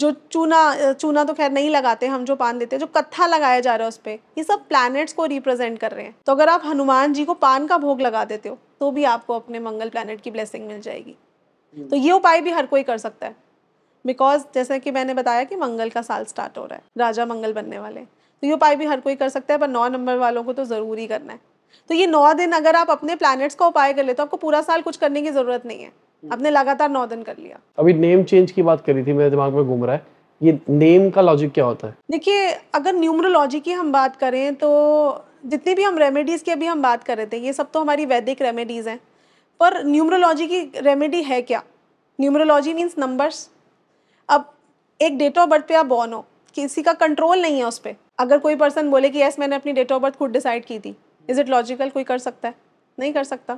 जो चूना चूना तो खैर नहीं लगाते हम जो पान देते हैं जो कत्था लगाया जा रहा है उस पर ये सब प्लैनेट्स को रिप्रेजेंट कर रहे हैं तो अगर आप हनुमान जी को पान का भोग लगा देते हो तो भी आपको अपने मंगल प्लैनेट की ब्लेसिंग मिल जाएगी तो ये उपाय भी हर कोई कर सकता है बिकॉज जैसे कि मैंने बताया कि मंगल का साल स्टार्ट हो रहा है राजा मंगल बनने वाले तो ये उपाय भी हर कोई कर सकता है पर नौ नंबर वालों को तो जरूरी करना है तो ये नौ दिन अगर आप अपने प्लैनेट्स का उपाय कर ले तो आपको पूरा साल कुछ करने की ज़रूरत नहीं है आपने लगातार नौ दिन कर लिया अभी नेम चेंज की बात करी थी मेरे दिमाग में घूम रहा है ये नेम का लॉजिक क्या होता है देखिए अगर न्यूमरोलॉजी की हम बात करें तो जितनी भी हम रेमेडीज़ की अभी हम बात कर रहे थे ये सब तो हमारी वैदिक रेमेडीज़ हैं पर न्यूमरोलॉजी की रेमेडी है क्या न्यूमरोलॉजी मीन्स नंबर्स एक डेट ऑफ बर्थ पे आप बॉर्न हो किसी का कंट्रोल नहीं है उस पर अगर कोई पर्सन बोले कि यस मैंने अपनी डेट ऑफ बर्थ खुद डिसाइड की थी इज़ इट लॉजिकल कोई कर सकता है नहीं कर सकता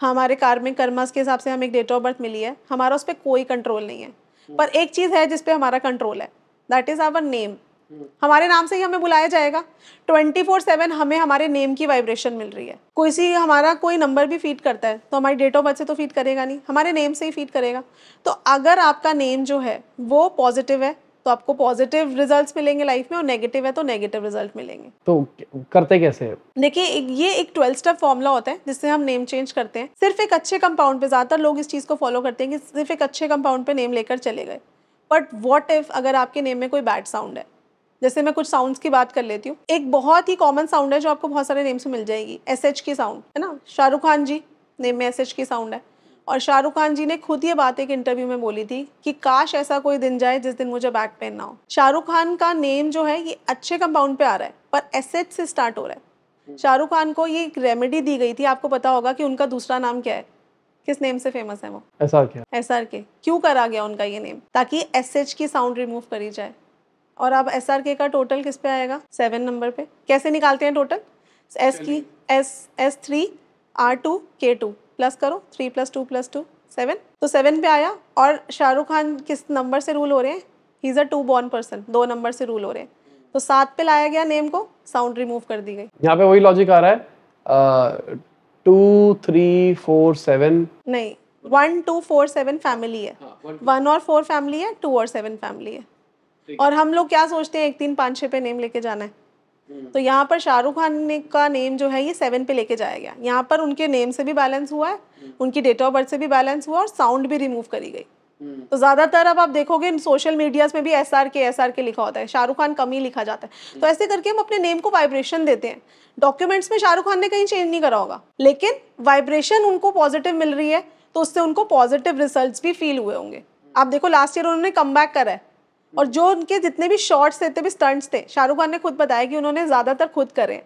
हमारे कार्मिक कर्मास के हिसाब से हमें एक डेट ऑफ बर्थ मिली है हमारा उस पर कोई कंट्रोल नहीं है पर एक चीज़ है जिस पर हमारा कंट्रोल है दैट इज़ आवर नेम हमारे नाम से ही हमें बुलाया जाएगा ट्वेंटी फोर सेवन हमें हमारे नेम की वाइब्रेशन मिल रही है कोई सी हमारा कोई नंबर भी फीड करता है तो हमारी डेट ऑफ बर्थ से तो फीड करेगा नहीं हमारे नेम से ही फीड करेगा तो अगर आपका नेम जो है वो पॉजिटिव है तो आपको पॉजिटिव रिजल्ट्स मिलेंगे लाइफ में और नेगेटिव है तो नेगेटिव रिजल्ट मिलेंगे तो करते कैसे देखिए ये एक ट्वेल्व स्टेप फॉर्मूला होता है जिससे हम नेम चेंज करते हैं सिर्फ एक अच्छे कंपाउंड पे ज़्यादातर लोग इस चीज़ को फॉलो करते हैं कि सिर्फ एक अच्छे कंपाउंड पे नेम लेकर चले गए बट वॉट इफ़ अगर आपके नेम में कोई बैड साउंड है जैसे मैं कुछ साउंड्स की बात कर लेती हूँ एक बहुत ही कॉमन साउंड है जो आपको बहुत सारे नेम से मिल जाएगी एस एच की साउंड है ना शाहरुख खान जी नेम में एस एच की साउंड है और शाहरुख खान जी ने खुद ये बात एक इंटरव्यू में बोली थी कि काश ऐसा कोई दिन जाए जिस दिन मुझे बैक पेन ना हो शाहरुख खान का नेम जो है ये अच्छे कंपाउंड पे आ रहा है पर एस एच से स्टार्ट हो रहा है शाहरुख खान को ये एक रेमेडी दी गई थी आपको पता होगा कि उनका दूसरा नाम क्या है किस नेम से फेमस है वो S R K S R K क्यों करा गया उनका ये नेम ताकि एस एच की साउंड रिमूव करी जाए और अब एस का टोटल किस पे आएगा सेवन नंबर पे कैसे निकालते हैं टोटल एस की S S three R two K two plus करो three plus two plus two seven तो सेवन पे आया और शाहरुख खान किस नंबर से रूल हो रहे हैं he is a two born person दो नंबर से रूल हो रहे हैं तो सात पे लाया गया नेम को साउंड रिमूव कर दी गई यहाँ पे वही लॉजिक आ रहा है टू थ्री फोर सेवन नहीं one two four seven family है वन और फोर फैमिली है टू और सेवन फैमिली है और हम लोग क्या सोचते हैं एक तीन पाँच छः पे नेम लेके जाना है हम्म। तो यहाँ पर शाहरुख खान ने का नेम जो है ये सेवन पे लेके जाया गया यहाँ पर उनके नेम से भी बैलेंस हुआ है हम्म। उनकी डेट ऑफ बर्थ से भी बैलेंस हुआ और साउंड भी रिमूव करी गई हम्म। तो ज़्यादातर अब आप देखोगे सोशल मीडियाज़ में भी S R K S R K लिखा होता है शाहरुख खान कम ही लिखा जाता है तो ऐसे करके हम अपने नेम को वाइब्रेशन देते हैं डॉक्यूमेंट्स में शाहरुख खान ने कहीं चेंज नहीं करा होगा लेकिन वाइब्रेशन उनको पॉजिटिव मिल रही है तो उससे उनको पॉजिटिव रिजल्ट भी फील हुए होंगे आप देखो लास्ट ईयर उन्होंने कम बैक करा है और जो उनके जितने भी शॉर्ट्स थे भी स्टंट्स थे शाहरुख खान ने खुद बताया कि उन्होंने ज़्यादातर खुद करे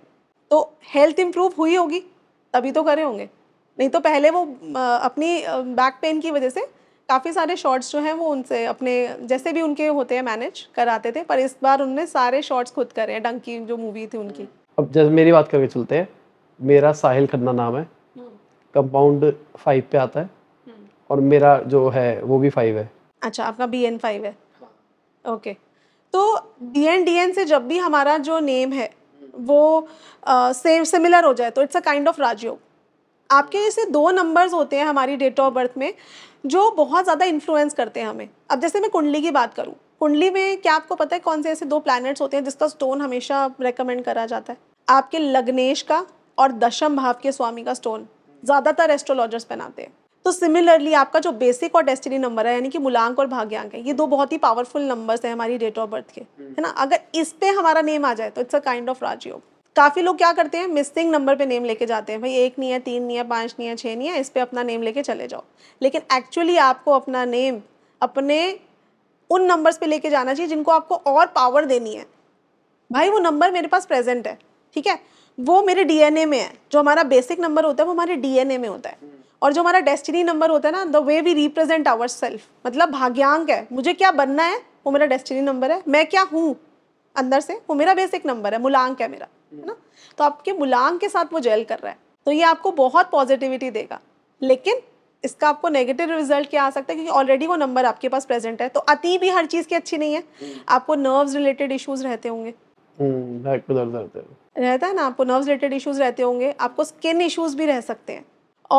तो हेल्थ इम्प्रूव हुई होगी तभी तो करे होंगे नहीं तो पहले वो अपनी बैक पेन की वजह से काफ़ी सारे शॉर्ट्स जो हैं वो उनसे अपने जैसे भी उनके होते हैं मैनेज कराते थे पर इस बार उनने सारे शॉर्ट्स खुद करे हैं डंकी जो मूवी थी उनकी अब जैसे मेरी बात करके चलते हैं मेरा साहिल खन्ना नाम है कंपाउंड हम्म। फाइव पे आता है हम्म। और मेरा जो है वो भी फाइव है अच्छा आपका बी एन फाइव है ओके तो डी एन डी एन से जब भी हमारा जो नेम है वो सेम सिमिलर हो जाए तो it's a kind of rajyog आपके जैसे दो नंबर्स होते हैं हमारी डेट ऑफ बर्थ में जो बहुत ज़्यादा इन्फ्लुएंस करते हैं हमें अब जैसे मैं कुंडली की बात करूँ कुंडली में क्या आपको पता है कौन से ऐसे दो प्लैनेट्स होते हैं जिसका स्टोन हमेशा रेकमेंड करा जाता है आपके लग्नेश का और दशम भाव के स्वामी का स्टोन ज़्यादातर एस्ट्रोलॉजर्स पहनाते हैं तो सिमिलरली आपका जो बेसिक और डेस्टिनी नंबर है यानी कि मूलांक और भाग्यांक है ये दो बहुत ही पावरफुल नंबर्स हैं हमारी डेट ऑफ बर्थ के है ना अगर इस पे हमारा नेम आ जाए तो it's a kind of rajyog काफ़ी लोग क्या करते हैं मिसिंग नंबर पे नेम लेके जाते हैं भाई एक नहीं है तीन नहीं है पाँच नहीं है छः नहीं है इस पर अपना नेम लेके चले जाओ लेकिन एक्चुअली आपको अपना नेम अपने उन नंबर्स पे लेके जाना चाहिए जिनको आपको और पावर देनी है भाई वो नंबर मेरे पास प्रेजेंट है ठीक है वो मेरे डीएनए में है जो हमारा बेसिक नंबर होता है वो हमारे डीएनए में होता है और जो हमारा डेस्टिनी नंबर होता है ना the way we represent our self मतलब भाग्यांक है मुझे क्या बनना है वो मेरा डेस्टिनी नंबर है मैं क्या हूँ अंदर से वो मेरा बेसिक नंबर है मुलांक है मेरा है ना तो आपके मुलांक के साथ वो जेल कर रहा है तो ये आपको बहुत पॉजिटिविटी देगा लेकिन इसका आपको नेगेटिव रिजल्ट क्या आ सकता है क्योंकि ऑलरेडी वो नंबर आपके पास प्रेजेंट है तो अति भी हर चीज़ की अच्छी नहीं है आपको नर्व्स रिलेटेड इश्यूज रहते होंगे हम्म, रहता है रहता है ना आपको नर्व्स रिलेटेड इश्यूज रहते होंगे आपको स्किन इश्यूज भी रह सकते हैं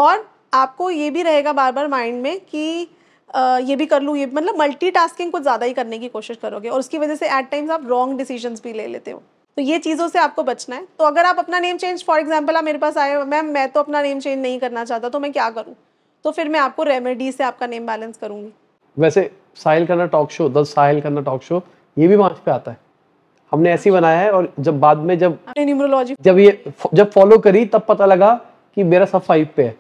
और आपको ये भी रहेगा बार बार माइंड में कि आ, ये भी कर लूँ ये मतलब मल्टीटास्किंग कुछ ज़्यादा ही करने की कोशिश करोगे और उसकी वजह से एट टाइम्स आप रॉन्ग डिसीजंस भी ले लेते हो तो ये चीज़ों से आपको बचना है तो अगर आप अपना नेम चेंज फॉर एग्जाम्पल आप मेरे पास आए मैम मैं तो अपना नेम चेंज नहीं करना चाहता तो मैं क्या करूँ तो फिर मैं आपको रेमेडी से आपका नेम बैलेंस करूँगी वैसे साहिल करना टॉक शो द साहिल करना टॉक शो ये भी मार्च पे आता है हमने ही बनाया है और जब बाद में जब न्यूमरोलॉजी जब ये जब फॉलो करी तब पता लगा कि मेरा सब फाइव पे है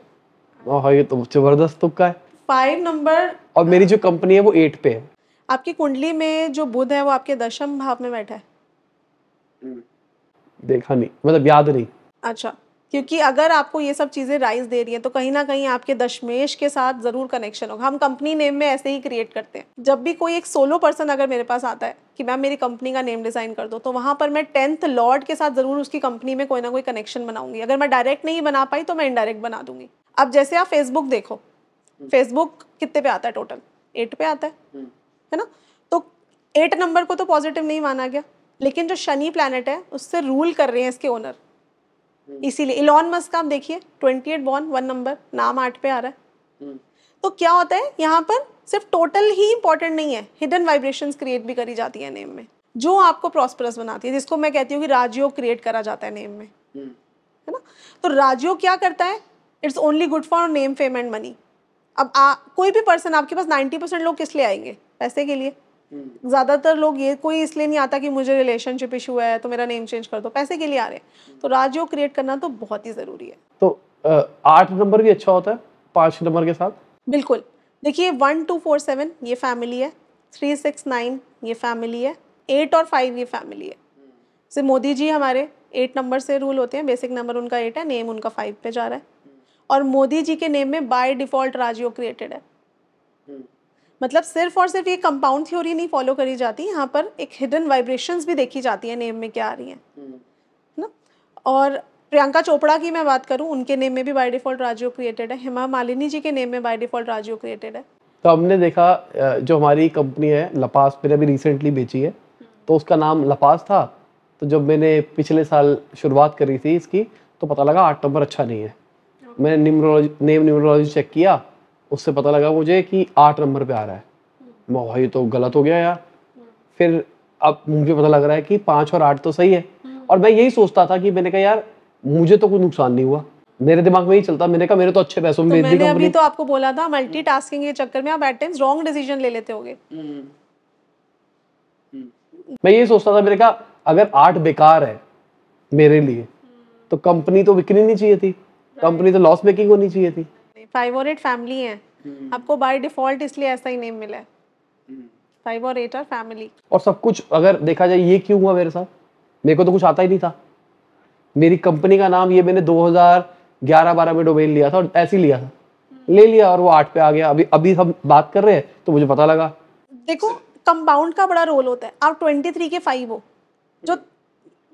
हाँ ये तो जबरदस्त तुक्का है फाइव नंबर और मेरी जो कंपनी है वो एट पे है आपकी कुंडली में जो बुध है वो आपके दशम भाव में बैठा है देखा नहीं मतलब याद नहीं अच्छा क्योंकि अगर आपको ये सब चीज़ें राइज दे रही हैं तो कहीं ना कहीं आपके दशमेश के साथ ज़रूर कनेक्शन होगा हम कंपनी नेम में ऐसे ही क्रिएट करते हैं जब भी कोई एक सोलो पर्सन अगर मेरे पास आता है कि मैम मेरी कंपनी का नेम डिज़ाइन कर दो तो वहाँ पर मैं टेंथ लॉर्ड के साथ ज़रूर उसकी कंपनी में कोई ना कोई कनेक्शन बनाऊंगी अगर मैं डायरेक्ट नहीं बना पाई तो मैं इनडायरेक्ट बना दूंगी अब जैसे आप फेसबुक देखो फेसबुक हम्म। कितने पे आता है टोटल एट पे आता है हम्म। है ना तो एट नंबर को तो पॉजिटिव नहीं माना गया लेकिन जो शनि प्लानट है उससे रूल कर रहे हैं इसके ओनर हम्म। इसीलिए इलॉन मस्क का आप देखिए twenty eight born one number नाम आठ पे आ रहा है हम्म। तो क्या होता है यहाँ पर सिर्फ टोटल ही इंपॉर्टेंट नहीं है हिडन वाइब्रेशन क्रिएट भी करी जाती है नेम में जो आपको प्रॉस्परस बनाती है जिसको मैं कहती हूँ कि राजयोग क्रिएट करा जाता है नेम में हम्म। है ना तो राजयोग क्या करता है it's only good for name fame and money अब आ, कोई भी पर्सन आपके पास नाइन्टी परसेंट लोग किस लिए आएंगे पैसे के लिए हम्म। ज़्यादातर लोग ये कोई इसलिए नहीं आता कि मुझे रिलेशनशिप इशू है तो मेरा नेम चेंज कर दो पैसे के लिए आ रहे हैं हम्म। तो राजयोग क्रिएट करना तो बहुत ही ज़रूरी है तो आठ नंबर भी अच्छा होता है पाँच नंबर के साथ बिल्कुल देखिए वन टू फोर सेवन ये फैमिली है थ्री सिक्स नाइन ये फैमिली है एट और फाइव ये फैमिली है हम्म। जैसे मोदी जी हमारे एट नंबर से रूल होते हैं बेसिक नंबर उनका एट है नेम उनका फाइव पे जा रहा है और मोदी जी के नेम में बाय डिफॉल्ट राजयोग क्रिएटेड है मतलब सिर्फ और सिर्फ ये कंपाउंड थ्योरी नहीं फॉलो करी जाती यहाँ पर एक हिडन वाइब्रेशंस भी देखी जाती है नेम में क्या आ रही है हम्म। ना और प्रियंका चोपड़ा की मैं बात करूँ उनके नेम में भी बाय डिफॉल्ट राजयोग क्रिएटेड है हेमा मालिनी जी के नेम में बाय डिफॉल्ट राजयोग क्रिएटेड है तो हमने देखा जो हमारी कंपनी है लपास मैंने अभी रिसेंटली बेची है हम्म। तो उसका नाम लपास था तो जब मैंने पिछले साल शुरुआत करी थी इसकी तो पता लगा आठ नंबर अच्छा नहीं है मैंने निमरोलॉजी नेम न्यूमरोलॉजी चेक किया उससे पता लगा मुझे कि आठ नंबर पे आ रहा है मैं भाई तो गलत हो गया यार फिर अब मुझे पता लग रहा है कि पाँच और आठ तो सही है और मैं यही सोचता था कि मैंने कहा यार मुझे तो कोई नुकसान नहीं हुआ मेरे दिमाग में ही चलता मैंने कहा मेरे तो अच्छे पैसों में तो मैंने अभी तो आपको बोला था मल्टीटास्किंग के चक्कर में आप एट टाइम्स रॉन्ग डिसीजन ले लेते होगे मैं ये सोचता था मेरे कहा अगर आठ बेकार है मेरे लिए तो कंपनी तो बिकनी नहीं चाहिए थी कंपनी तो लॉस मेकिंग होनी चाहिए थी फाइव और एट फैमिली है हम्म। आपको बाई डिफॉल्ट इसलिए ऐसा ही नेम मिला है हम्म। फाइव और एट आर फैमिली और सब कुछ अगर देखा जाए ये क्यों हुआ मेरे साथ मेरे को तो कुछ आता ही नहीं था मेरी कंपनी का नाम ये मैंने 2011-12 में डोमेन लिया था और ऐसे लिया था हम्म। ले लिया और वो आठ पे आ गया अभी अभी हम बात कर रहे हैं तो मुझे पता लगा देखो कंपाउंड का बड़ा रोल होता है आप 23 के फाइव हो जो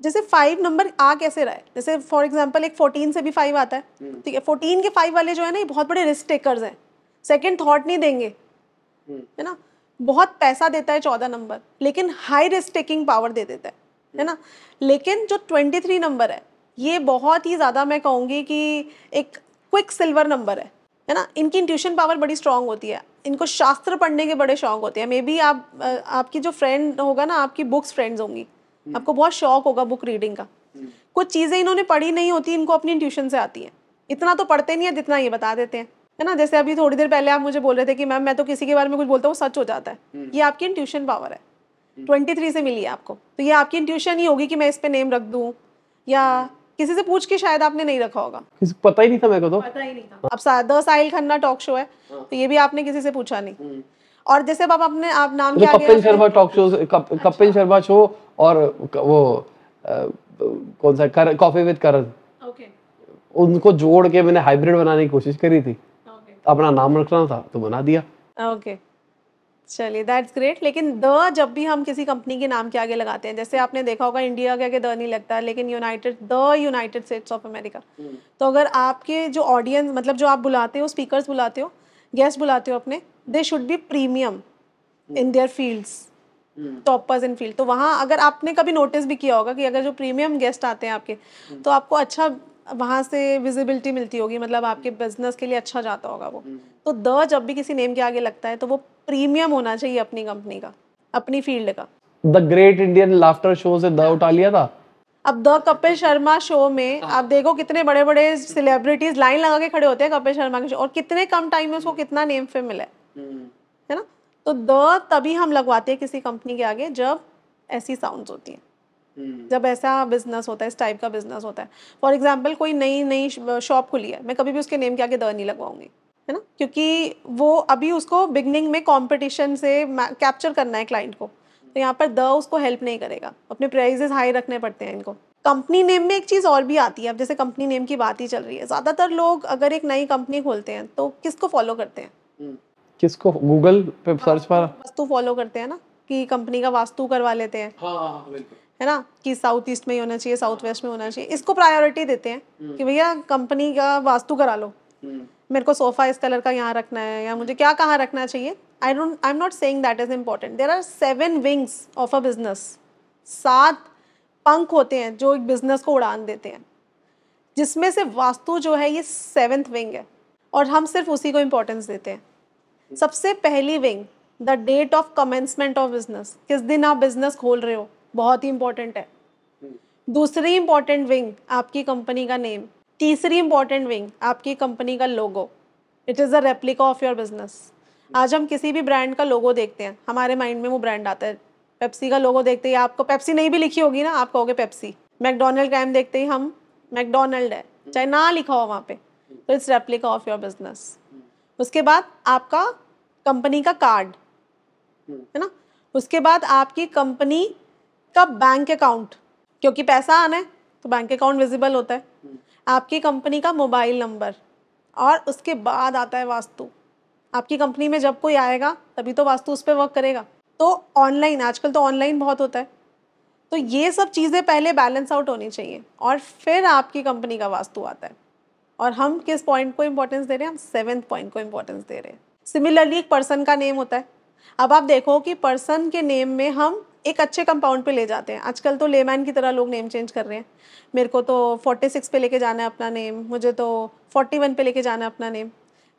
जैसे फाइव नंबर आ कैसे रहा है जैसे फॉर एग्जाम्पल एक फोर्टीन से भी फाइव आता है हम्म। ठीक है फोर्टीन के फाइव वाले जो है ना ये बहुत बड़े रिस्क टेकर्स हैं सेकेंड थाट नहीं देंगे हम्म। है ना बहुत पैसा देता है चौदह नंबर लेकिन हाई रिस्क टेकिंग पावर दे देता है है ना लेकिन जो ट्वेंटी थ्री नंबर है ये बहुत ही ज़्यादा मैं कहूँगी कि एक क्विक सिल्वर नंबर है है ना इनकी इंट्यूशन पावर बड़ी स्ट्रांग होती है इनको शास्त्र पढ़ने के बड़े शौक होते हैं मे बी आप आपकी जो फ्रेंड होगा ना आपकी बुक्स फ्रेंड्स होंगी हम्म। आपको बहुत शौक होगा बुक रीडिंग का हम्म। कुछ चीज़ें इन्होंने पढ़ी नहीं होती इनको अपनी ट्यूशन से आती है इतना तो पढ़ते नहीं है जितना ये बता देते हैं है ना जैसे अभी थोड़ी देर पहले आप मुझे बोल रहे थे कि मैम मैं तो किसी के बारे में कुछ बोलता हूँ सच हो जाता है हम्म। ये आपकी इंट्यूशन पावर है ट्वेंटी थ्री से मिली है आपको तो ये आपकी इंट्यूशन ही होगी कि मैं इस पे नेम रख दूँ या किसी से पूछ के शायद आपने नहीं रखा होगा पता ही नहीं था मेरे को तो पता ही नहीं था अब the Sahil Khanna talk show है हाँ। तो ये भी आपने किसी से पूछा नहीं और जैसे आप अपने आप नाम तो अच्छा। Kapil Sharma talk show Kapil Sharma show और वो कौन सा कर, कॉफी विद करण उनको जोड़ के मैंने हाइब्रिड बनाने की कोशिश करी थी अपना नाम रखना था तो बना दिया ओके चलिए दैट्स ग्रेट लेकिन द जब भी हम किसी कंपनी के नाम के आगे लगाते हैं जैसे आपने देखा होगा इंडिया के आगे द नहीं लगता लेकिन united the United States of America तो अगर आपके जो ऑडियंस मतलब जो आप बुलाते हो स्पीकर्स बुलाते हो गेस्ट बुलाते हो अपने they should be premium in their fields toppers in field तो वहाँ अगर आपने कभी नोटिस भी किया होगा कि अगर जो प्रीमियम गेस्ट आते हैं आपके तो आपको अच्छा वहाँ से विजिबिलिटी मिलती होगी मतलब आपके बिजनेस के लिए अच्छा जाता होगा वो तो द जब भी किसी नेम के आगे लगता है तो वो प्रीमियम होना चाहिए अपनी कंपनी का अपनी फील्ड का the great Indian laughter show से द उठा लिया था अब द कपिल शर्मा शो में हाँ। आप देखो कितने बड़े बड़े सेलिब्रिटीज लाइन लगा के खड़े होते हैं कपिल शर्मा के शो और कितने कम टाइम में उसको कितना नेम फेम मिला हम्म। है ना तो द तभी हम लगवाते हैं किसी कंपनी के आगे जब ऐसी साउंड होती हैं हम्म। जब ऐसा बिजनेस होता है इस टाइप का बिजनेस होता है फॉर एग्जाम्पल कोई नई नई शॉप खुली है मैं कभी भी उसके नेम के आगे द नहीं लगवाऊंगी है ना क्योंकि वो अभी उसको बिगनिंग में कॉम्पिटिशन से कैप्चर करना है क्लाइंट को तो यहाँ पर द उसको हेल्प नहीं करेगा अपने प्राइजेस हाई रखने पड़ते हैं इनको कंपनी नेम में एक चीज़ और भी आती है अब जैसे कंपनी नेम की बात ही चल रही है ज़्यादातर लोग अगर एक नई कंपनी खोलते हैं तो किसको फॉलो करते हैं हम्म। किसको गूगल पे सर्च पर वास्तु फॉलो करते हैं ना कि कंपनी का वास्तु करवा लेते हैं हाँ, हाँ, हाँ, है ना कि साउथ ईस्ट में ही होना चाहिए साउथ वेस्ट में होना चाहिए इसको प्रायोरिटी देते हैं हम्म। कि भैया कंपनी का वास्तु करा लो हम्म। मेरे को सोफा इस कलर का यहाँ रखना है या मुझे क्या कहाँ रखना चाहिए I don't I am not saying that is important there are seven wings of a business सात पंख होते हैं जो एक बिजनेस को उड़ान देते हैं जिसमें से वास्तु जो है ये सेवेंथ विंग है और हम सिर्फ उसी को इम्पोर्टेंस देते हैं सबसे पहली wing the date of commencement of business किस दिन आप बिजनेस खोल रहे हो बहुत ही इंपॉर्टेंट है दूसरी इंपॉर्टेंट विंग आपकी कंपनी का नेम तीसरी इंपॉर्टेंट विंग आपकी कंपनी का logo it is a replica of your business आज हम किसी भी ब्रांड का लोगो देखते हैं हमारे माइंड में वो ब्रांड आता है पेप्सी का लोगो देखते ही आपको पेप्सी नहीं भी लिखी होगी ना आप कहोगे पेप्सी मैकडोनल्ड का एम देखते ही हम मैकडोनल्ड है चाहे ना लिखा हो वहाँ पे तो it's replica of your business उसके बाद आपका कंपनी का कार्ड है ना उसके बाद आपकी कंपनी का बैंक अकाउंट क्योंकि पैसा आना है तो बैंक अकाउंट विजिबल होता है आपकी कंपनी का मोबाइल नंबर और उसके बाद आता है वास्तु आपकी कंपनी में जब कोई आएगा तभी तो वास्तु उस पर वर्क करेगा तो ऑनलाइन आजकल तो ऑनलाइन बहुत होता है तो ये सब चीज़ें पहले बैलेंस आउट होनी चाहिए और फिर आपकी कंपनी का वास्तु आता है और हम किस पॉइंट को इम्पोर्टेंस दे रहे हैं हम सेवेंथ पॉइंट को इम्पोर्टेंस दे रहे हैं सिमिलरली एक पर्सन का नेम होता है अब आप देखो कि पर्सन के नेम में हम एक अच्छे कंपाउंड पे ले जाते हैं आजकल तो लेमैन की तरह लोग नेम चेंज कर रहे हैं मेरे को तो फोर्टी सिक्स पे लेके जाना है अपना नेम मुझे तो फोर्टी वन पे लेके जाना है अपना नेम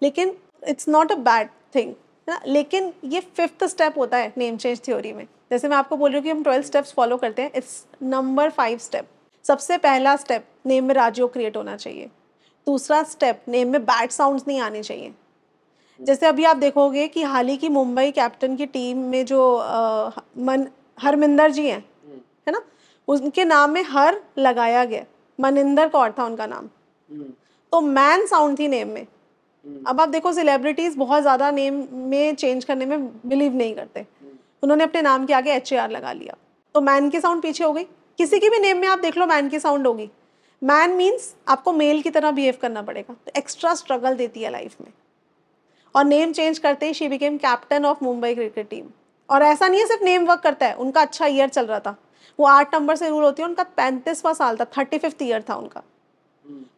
लेकिन it's not a bad thing है ना लेकिन ये फिफ्थ स्टेप होता है नेम चेंज थ्योरी में जैसे मैं आपको बोल रही हूँ कि हम ट्वेल्थ स्टेप्स फॉलो करते हैं इट्स नंबर फाइव स्टेप सबसे पहला स्टेप नेम में राजयोग क्रिएट होना चाहिए दूसरा स्टेप नेम में बैड साउंड्स नहीं आने चाहिए जैसे अभी आप देखोगे कि हाल ही की मुंबई कैप्टन की टीम में जो आ, मन हरमिंदर जी हैं है ना उनके नाम में हर लगाया गया मनिंदर कौर था उनका नाम हम्म। तो मैन साउंड थी नेम में अब आप देखो सेलिब्रिटीज बहुत ज़्यादा नेम में चेंज करने में बिलीव नहीं करते उन्होंने अपने नाम के आगे एच लगा लिया तो मैन की साउंड पीछे हो गई किसी की भी नेम में आप देख लो मैन की साउंड होगी मैन मीन्स आपको मेल की तरह बिहेव करना पड़ेगा तो एक्स्ट्रा स्ट्रगल देती है लाइफ में और नेम चेंज करते ही she became captain of Mumbai cricket team और ऐसा नहीं है सिर्फ नेम वर्क करता है उनका अच्छा ईयर चल रहा था वो आठ नंबर से रूल होती है उनका पैंतीसवां साल था थर्टी फिफ्थ ईयर था उनका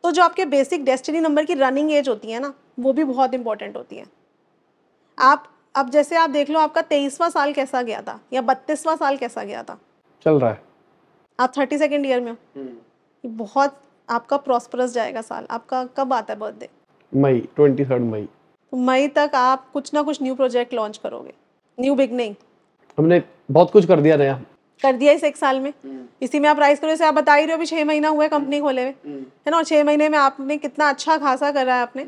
तो जो आपके बेसिक डेस्टिनी नंबर की रनिंग एज होती है ना वो भी बहुत इंपॉर्टेंट होती है आप अब जैसे आप देख लो आपका तेईसवा साल कैसा गया था या बत्तीसवा साल कैसा गया था चल रहा है आप थर्टी सेकेंड ईयर में हो हम्म। बहुत आपका प्रॉस्परस जाएगा साल आपका कब आता है birthday May twenty third May तो मई तक आप कुछ ना कुछ न्यू प्रोजेक्ट लॉन्च करोगे न्यू बिगनिंग हमने बहुत कुछ कर दिया नया कर दिया इस एक साल में हम्म। इसी में आप राइस करो जैसे आप बता ही रहे हो अभी छः महीना हुआ है कंपनी हम्म। खोले हुए हम्म। है ना और छः महीने में आपने कितना अच्छा खासा करा है आपने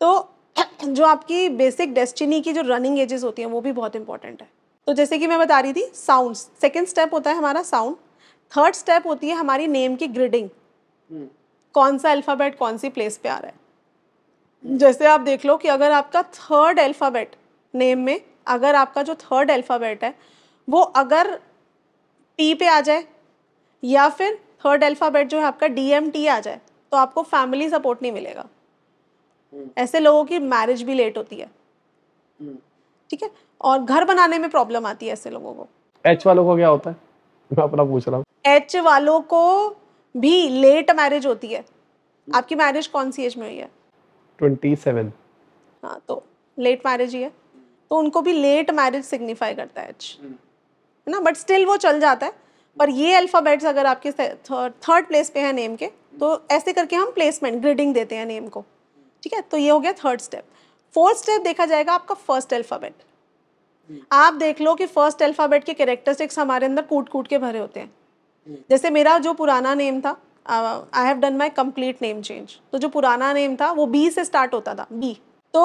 तो जो आपकी बेसिक डेस्टिनी की जो रनिंग एजेस होती हैं वो भी बहुत इंपॉर्टेंट है तो जैसे कि मैं बता रही थी साउंड सेकेंड स्टेप होता है हमारा साउंड थर्ड स्टेप होती है हमारी नेम की ग्रिडिंग कौन सा अल्फ़ाबेट कौन सी प्लेस पे आ रहा है जैसे आप देख लो कि अगर आपका थर्ड अल्फ़ाबेट नेम में अगर आपका जो थर्ड अल्फ़ाबेट है वो अगर टी पे आ जाए या फिर थर्ड अल्फ़ाबेट जो है आपका डी एम टी आ जाए तो आपको फैमिली सपोर्ट नहीं मिलेगा हम्म। ऐसे लोगों की मैरिज भी लेट होती है हम्म। ठीक है और घर बनाने में प्रॉब्लम आती है ऐसे लोगों को एच वालों को क्या होता है मैं अपना पूछ रहा हूँ एच वालों को भी लेट मैरिज होती है आपकी मैरिज कौन सी एज में हुई है ट्वेंटी सेवन हाँ तो लेट मैरिज ही है तो उनको भी लेट मैरिज सिग्निफाई करता है एच है ना बट स्टिल वो चल जाता है पर ये अल्फ़ाबेट्स अगर आपके थर्ड प्लेस पे हैं नेम के तो ऐसे करके हम प्लेसमेंट ग्रेडिंग देते हैं नेम को ठीक है तो ये हो गया थर्ड स्टेप फोर्थ स्टेप देखा जाएगा आपका फर्स्ट अल्फ़ाबेट आप देख लो कि फर्स्ट अल्फ़ाबेट के करेक्टरिस्टिक्स हमारे अंदर कूट कूट के भरे होते हैं जैसे मेरा जो पुराना नेम था I have done my complete name change तो जो पुराना नेम था वो बी से स्टार्ट होता था बी तो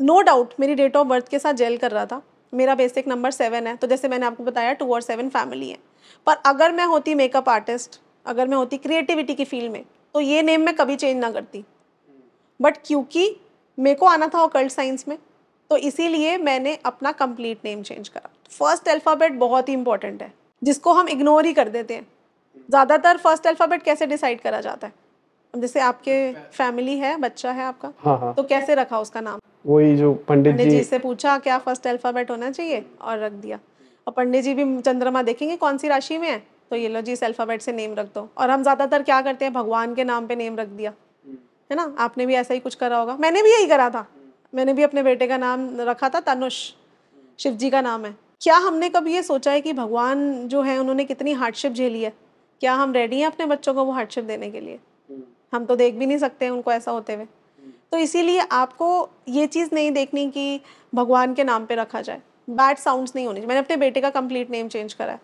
नो no डाउट मेरी डेट ऑफ बर्थ के साथ जेल कर रहा था मेरा बेसिक नंबर सेवन है तो जैसे मैंने आपको बताया टू और सेवन फैमिली है पर अगर मैं होती मेकअप आर्टिस्ट अगर मैं होती क्रिएटिविटी की फील्ड में तो ये नेम मैं कभी चेंज ना करती बट क्योंकि मेरे को आना था ओकल्ट साइंस में तो इसीलिए मैंने अपना कंप्लीट नेम चेंज करा फर्स्ट अल्फ़ाबेट बहुत ही इंपॉर्टेंट है जिसको हम इग्नोर ही कर देते हैं ज़्यादातर फर्स्ट अल्फ़ाबेट कैसे डिसाइड करा जाता है जैसे आपके फैमिली है बच्चा है आपका हाँ हा। तो कैसे रखा उसका नाम वही जो पंडित जी, जी से पूछा क्या फर्स्ट अल्फाबेट होना चाहिए और रख दिया और पंडित जी भी चंद्रमा देखेंगे कौन सी राशि में है तो ये लो जी इस अल्फ़ाबेट से नेम रख दो और हम ज़्यादातर क्या करते हैं भगवान के नाम पे नेम रख दिया है ना आपने भी ऐसा ही कुछ करा होगा मैंने भी यही करा था मैंने भी अपने बेटे का नाम रखा था तनुष शिव जी का नाम है क्या हमने कभी ये सोचा है कि भगवान जो है उन्होंने कितनी हार्डशिप झेली है क्या हम रेडी हैं अपने बच्चों को वो हार्डशिप देने के लिए हम तो देख भी नहीं सकते उनको ऐसा होते हुए तो इसीलिए आपको ये चीज़ नहीं देखनी कि भगवान के नाम पे रखा जाए बैड साउंड्स नहीं होने मैंने अपने बेटे का कंप्लीट नेम चेंज करा है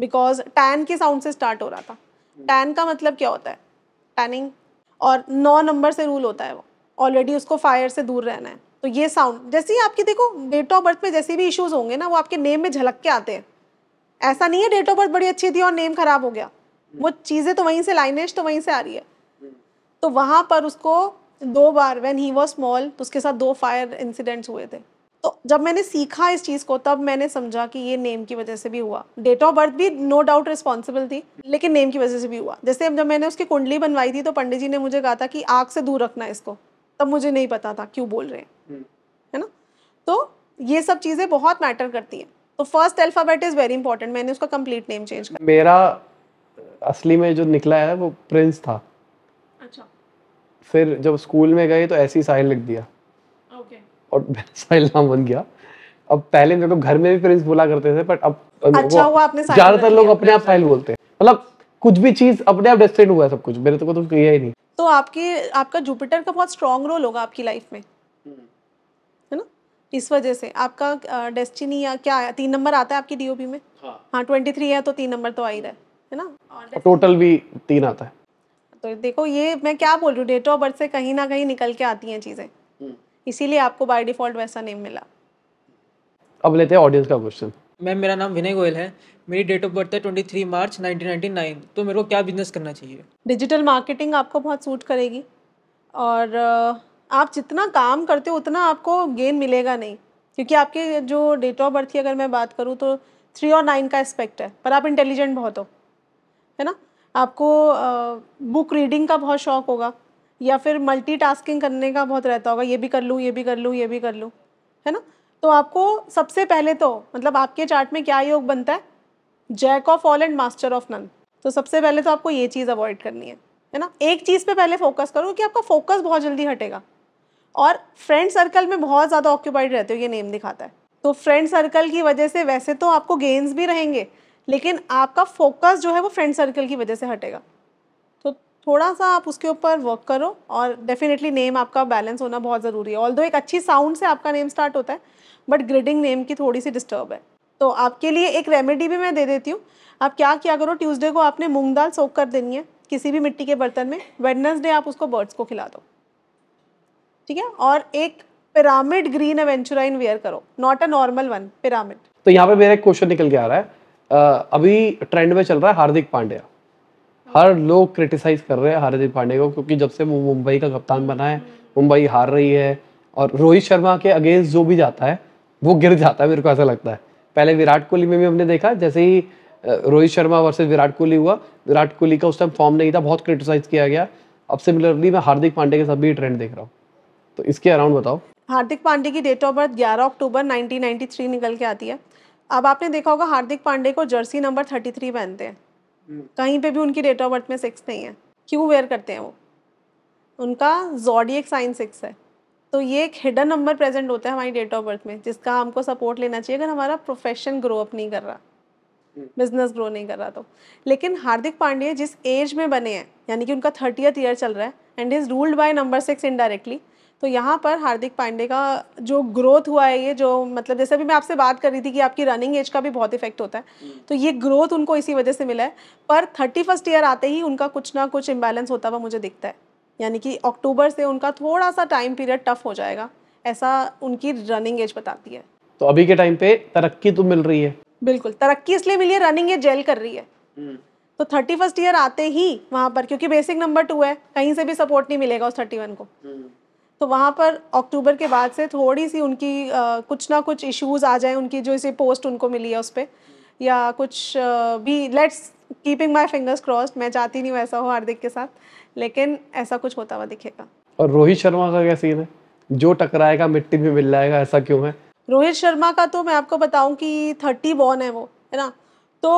बिकॉज टैन के साउंड से स्टार्ट हो रहा था टैन का मतलब क्या होता है टैनिंग और नौ नंबर से रूल होता है वो ऑलरेडी उसको फायर से दूर रहना है तो ये साउंड जैसे ही आपके देखो डेट ऑफ बर्थ में जैसे भी इश्यूज होंगे ना वो आपके नेम में झलक के आते हैं ऐसा नहीं है डेट ऑफ बर्थ बड़ी अच्छी थी और नेम खराब हो गया वो चीज़ें तो वहीं से लाइनेज तो वहीं से आ रही है तो वहाँ पर उसको दो बार वैन ही वॉज स्मॉल तो उसके साथ दो फायर इंसिडेंट्स हुए थे तो जब मैंने सीखा इस चीज़ को तब मैंने समझा कि ये नेम की वजह से भी हुआ डेट ऑफ बर्थ भी नो डाउट रिस्पॉन्सिबल थी लेकिन नेम की वजह से भी हुआ जैसे जब मैंने उसकी कुंडली बनवाई थी तो पंडित जी ने मुझे कहा था कि आग से दूर रखना इसको तब मुझे नहीं पता था क्यों बोल रहे हैं हम्म। है ना तो ये सब चीज़ें बहुत मैटर करती हैं तो first alphabet is very important मैंने उसका कंप्लीट नेम चेंज कर मेरा असली में जो निकला है वो प्रिंस था फिर जब स्कूल में गए तो ऐसे ही साहिल लिख दिया okay. और साहिल नाम बन गया अब पहले मेरे को घर में भी पेरेंट्स बोला करते थे बट अब अच्छा हुआ आपने ज्यादातर लोग अपने आप साहिल बोलते हैं मतलब कुछ भी चीज अपने आप डेस्टेड हुआ है सब कुछ मेरे तो कुछ किया ही नहीं तो आपके आपका जुपिटर का बहुत स्ट्रांग रोल होगा आपकी लाइफ में है ना इस वजह से आपका डेस्टिनी या क्या आया तीन नंबर आता है आपकी डीओपी में हाँ ट्वेंटी हाँ, थ्री है तो तीन नंबर तो आ ही रहा है ना टोटल भी तीन आता है तो देखो ये मैं क्या बोल रही हूँ डेट ऑफ बर्थ से कहीं ना कहीं निकल के आती हैं चीज़ें हम्म। इसीलिए आपको बाय डिफॉल्ट वैसा नेम मिला अब लेते हैं ऑडियंस का क्वेश्चन मैम मेरा नाम विनय गोयल है मेरी डेट ऑफ बर्थ है ट्वेंटी थ्री मार्च नाइन तो मेरे को क्या बिजनेस करना चाहिए डिजिटल मार्केटिंग आपको बहुत सूट करेगी और आप जितना काम करते हो उतना आपको गेन मिलेगा नहीं क्योंकि आपके जो डेट ऑफ बर्थ की अगर मैं बात करूँ तो थ्री और नाइन का एस्पेक्ट है पर आप इंटेलिजेंट बहुत हो है ना आपको बुक रीडिंग का बहुत शौक़ होगा या फिर मल्टीटास्किंग करने का बहुत रहता होगा ये भी कर लूँ ये भी कर लूँ ये भी कर लूँ है ना तो आपको सबसे पहले तो मतलब आपके चार्ट में क्या योग बनता है jack of all and master of none तो सबसे पहले तो आपको ये चीज़ अवॉइड करनी है है ना एक चीज़ पे पहले फोकस करो कि आपका फोकस बहुत जल्दी हटेगा और फ्रेंड सर्कल में बहुत ज़्यादा ऑक्यूपाइड रहते हो ये नेम दिखाता है तो फ्रेंड सर्कल की वजह से वैसे तो आपको गेंस भी रहेंगे लेकिन आपका फोकस जो है वो फ्रेंड सर्कल की वजह से हटेगा तो थोड़ा सा आप उसके ऊपर वर्क करो और डेफिनेटली नेम आपका बैलेंस होना बहुत ज़रूरी है ऑल एक अच्छी साउंड से आपका नेम स्टार्ट होता है बट ग्रेडिंग नेम की थोड़ी सी डिस्टर्ब है तो आपके लिए एक रेमेडी भी मैं दे देती हूँ आप क्या क्या करो ट्यूसडे को आपने मूंग दाल सोख कर देनी है किसी भी मिट्टी के बर्तन में वेडनसडे आप उसको बर्ड्स को खिला दो ठीक है और एक पिरामिड ग्रीन एवेंचुराइन वेयर करो not a normal one pyramid तो यहाँ पे मेरा एक क्वेश्चन निकल के आ रहा है अभी ट्रेंड में चल रहा है हार्दिक पांड्या हर लोग क्रिटिसाइज कर रहे हैं हार्दिक पांडे को क्योंकि जब से वो मुंबई का कप्तान बना है मुंबई हार रही है और रोहित शर्मा के अगेंस्ट जो भी जाता है वो गिर जाता है मेरे को ऐसा लगता है पहले विराट कोहली में भी हमने देखा जैसे ही रोहित शर्मा वर्सेज विराट कोहली हुआ विराट कोहली का उस टाइम फॉर्म नहीं था बहुत क्रिटिसाइज किया गया अब सिमिलरली मैं हार्दिक पांडे के साथ भी ट्रेंड देख रहा हूँ तो इसके अराउंड बताओ हार्दिक पांडे की डेट ऑफ बर्थ 11 अक्टूबर 1993 निकल के आती है अब आपने देखा होगा हार्दिक पांडे को जर्सी नंबर थर्टी थ्री पहनते हैं हम्म। कहीं पे भी उनकी डेट ऑफ बर्थ में सिक्स नहीं है क्यों वेयर करते हैं वो उनका जॉडी एक साइन सिक्स है तो ये एक हिडन नंबर प्रेजेंट होता है हमारी डेट ऑफ बर्थ में जिसका हमको सपोर्ट लेना चाहिए अगर हमारा प्रोफेशन ग्रो अप नहीं कर रहा बिजनेस हम्म। ग्रो नहीं कर रहा तो लेकिन हार्दिक पांडे जिस एज में बने हैं यानी कि उनका थर्टियथ ईयर चल रहा है and is ruled by number six indirectly तो यहाँ पर हार्दिक पांडे का जो ग्रोथ हुआ है ये जो मतलब जैसे अभी मैं आपसे बात कर रही थी कि आपकी रनिंग एज का भी बहुत इफेक्ट होता है हम्म। तो ये ग्रोथ उनको इसी वजह से मिला है पर थर्टी फर्स्ट ईयर आते ही उनका कुछ ना कुछ इम्बेलेंस होता हुआ मुझे दिखता है यानी कि अक्टूबर से उनका थोड़ा सा टाइम पीरियड टफ हो जाएगा ऐसा उनकी रनिंग एज बताती है तो अभी के टाइम पे तरक्की तो मिल रही है बिल्कुल तरक्की इसलिए मिली है रनिंग एज जेल कर रही है हम्म। तो थर्टी फर्स्ट ईयर आते ही वहाँ पर क्योंकि बेसिक नंबर टू है कहीं से भी सपोर्ट नहीं मिलेगा उस थर्टी वन को हम्म। तो वहाँ पर अक्टूबर के बाद से थोड़ी सी उनकी आ, कुछ ना कुछ इश्यूज आ जाए उनकी जो इसे पोस्ट उनको मिली है उस पर या कुछ आ, भी let's keeping my fingers crossed मैं चाहती नहीं वैसा हो हार्दिक के साथ लेकिन ऐसा कुछ होता हुआ दिखेगा और रोहित शर्मा का क्या सीन है जो टकराएगा मिट्टी में मिल जाएगा ऐसा क्यों है रोहित शर्मा का तो मैं आपको बताऊं कि थर्टी बॉर्न है वो है ना तो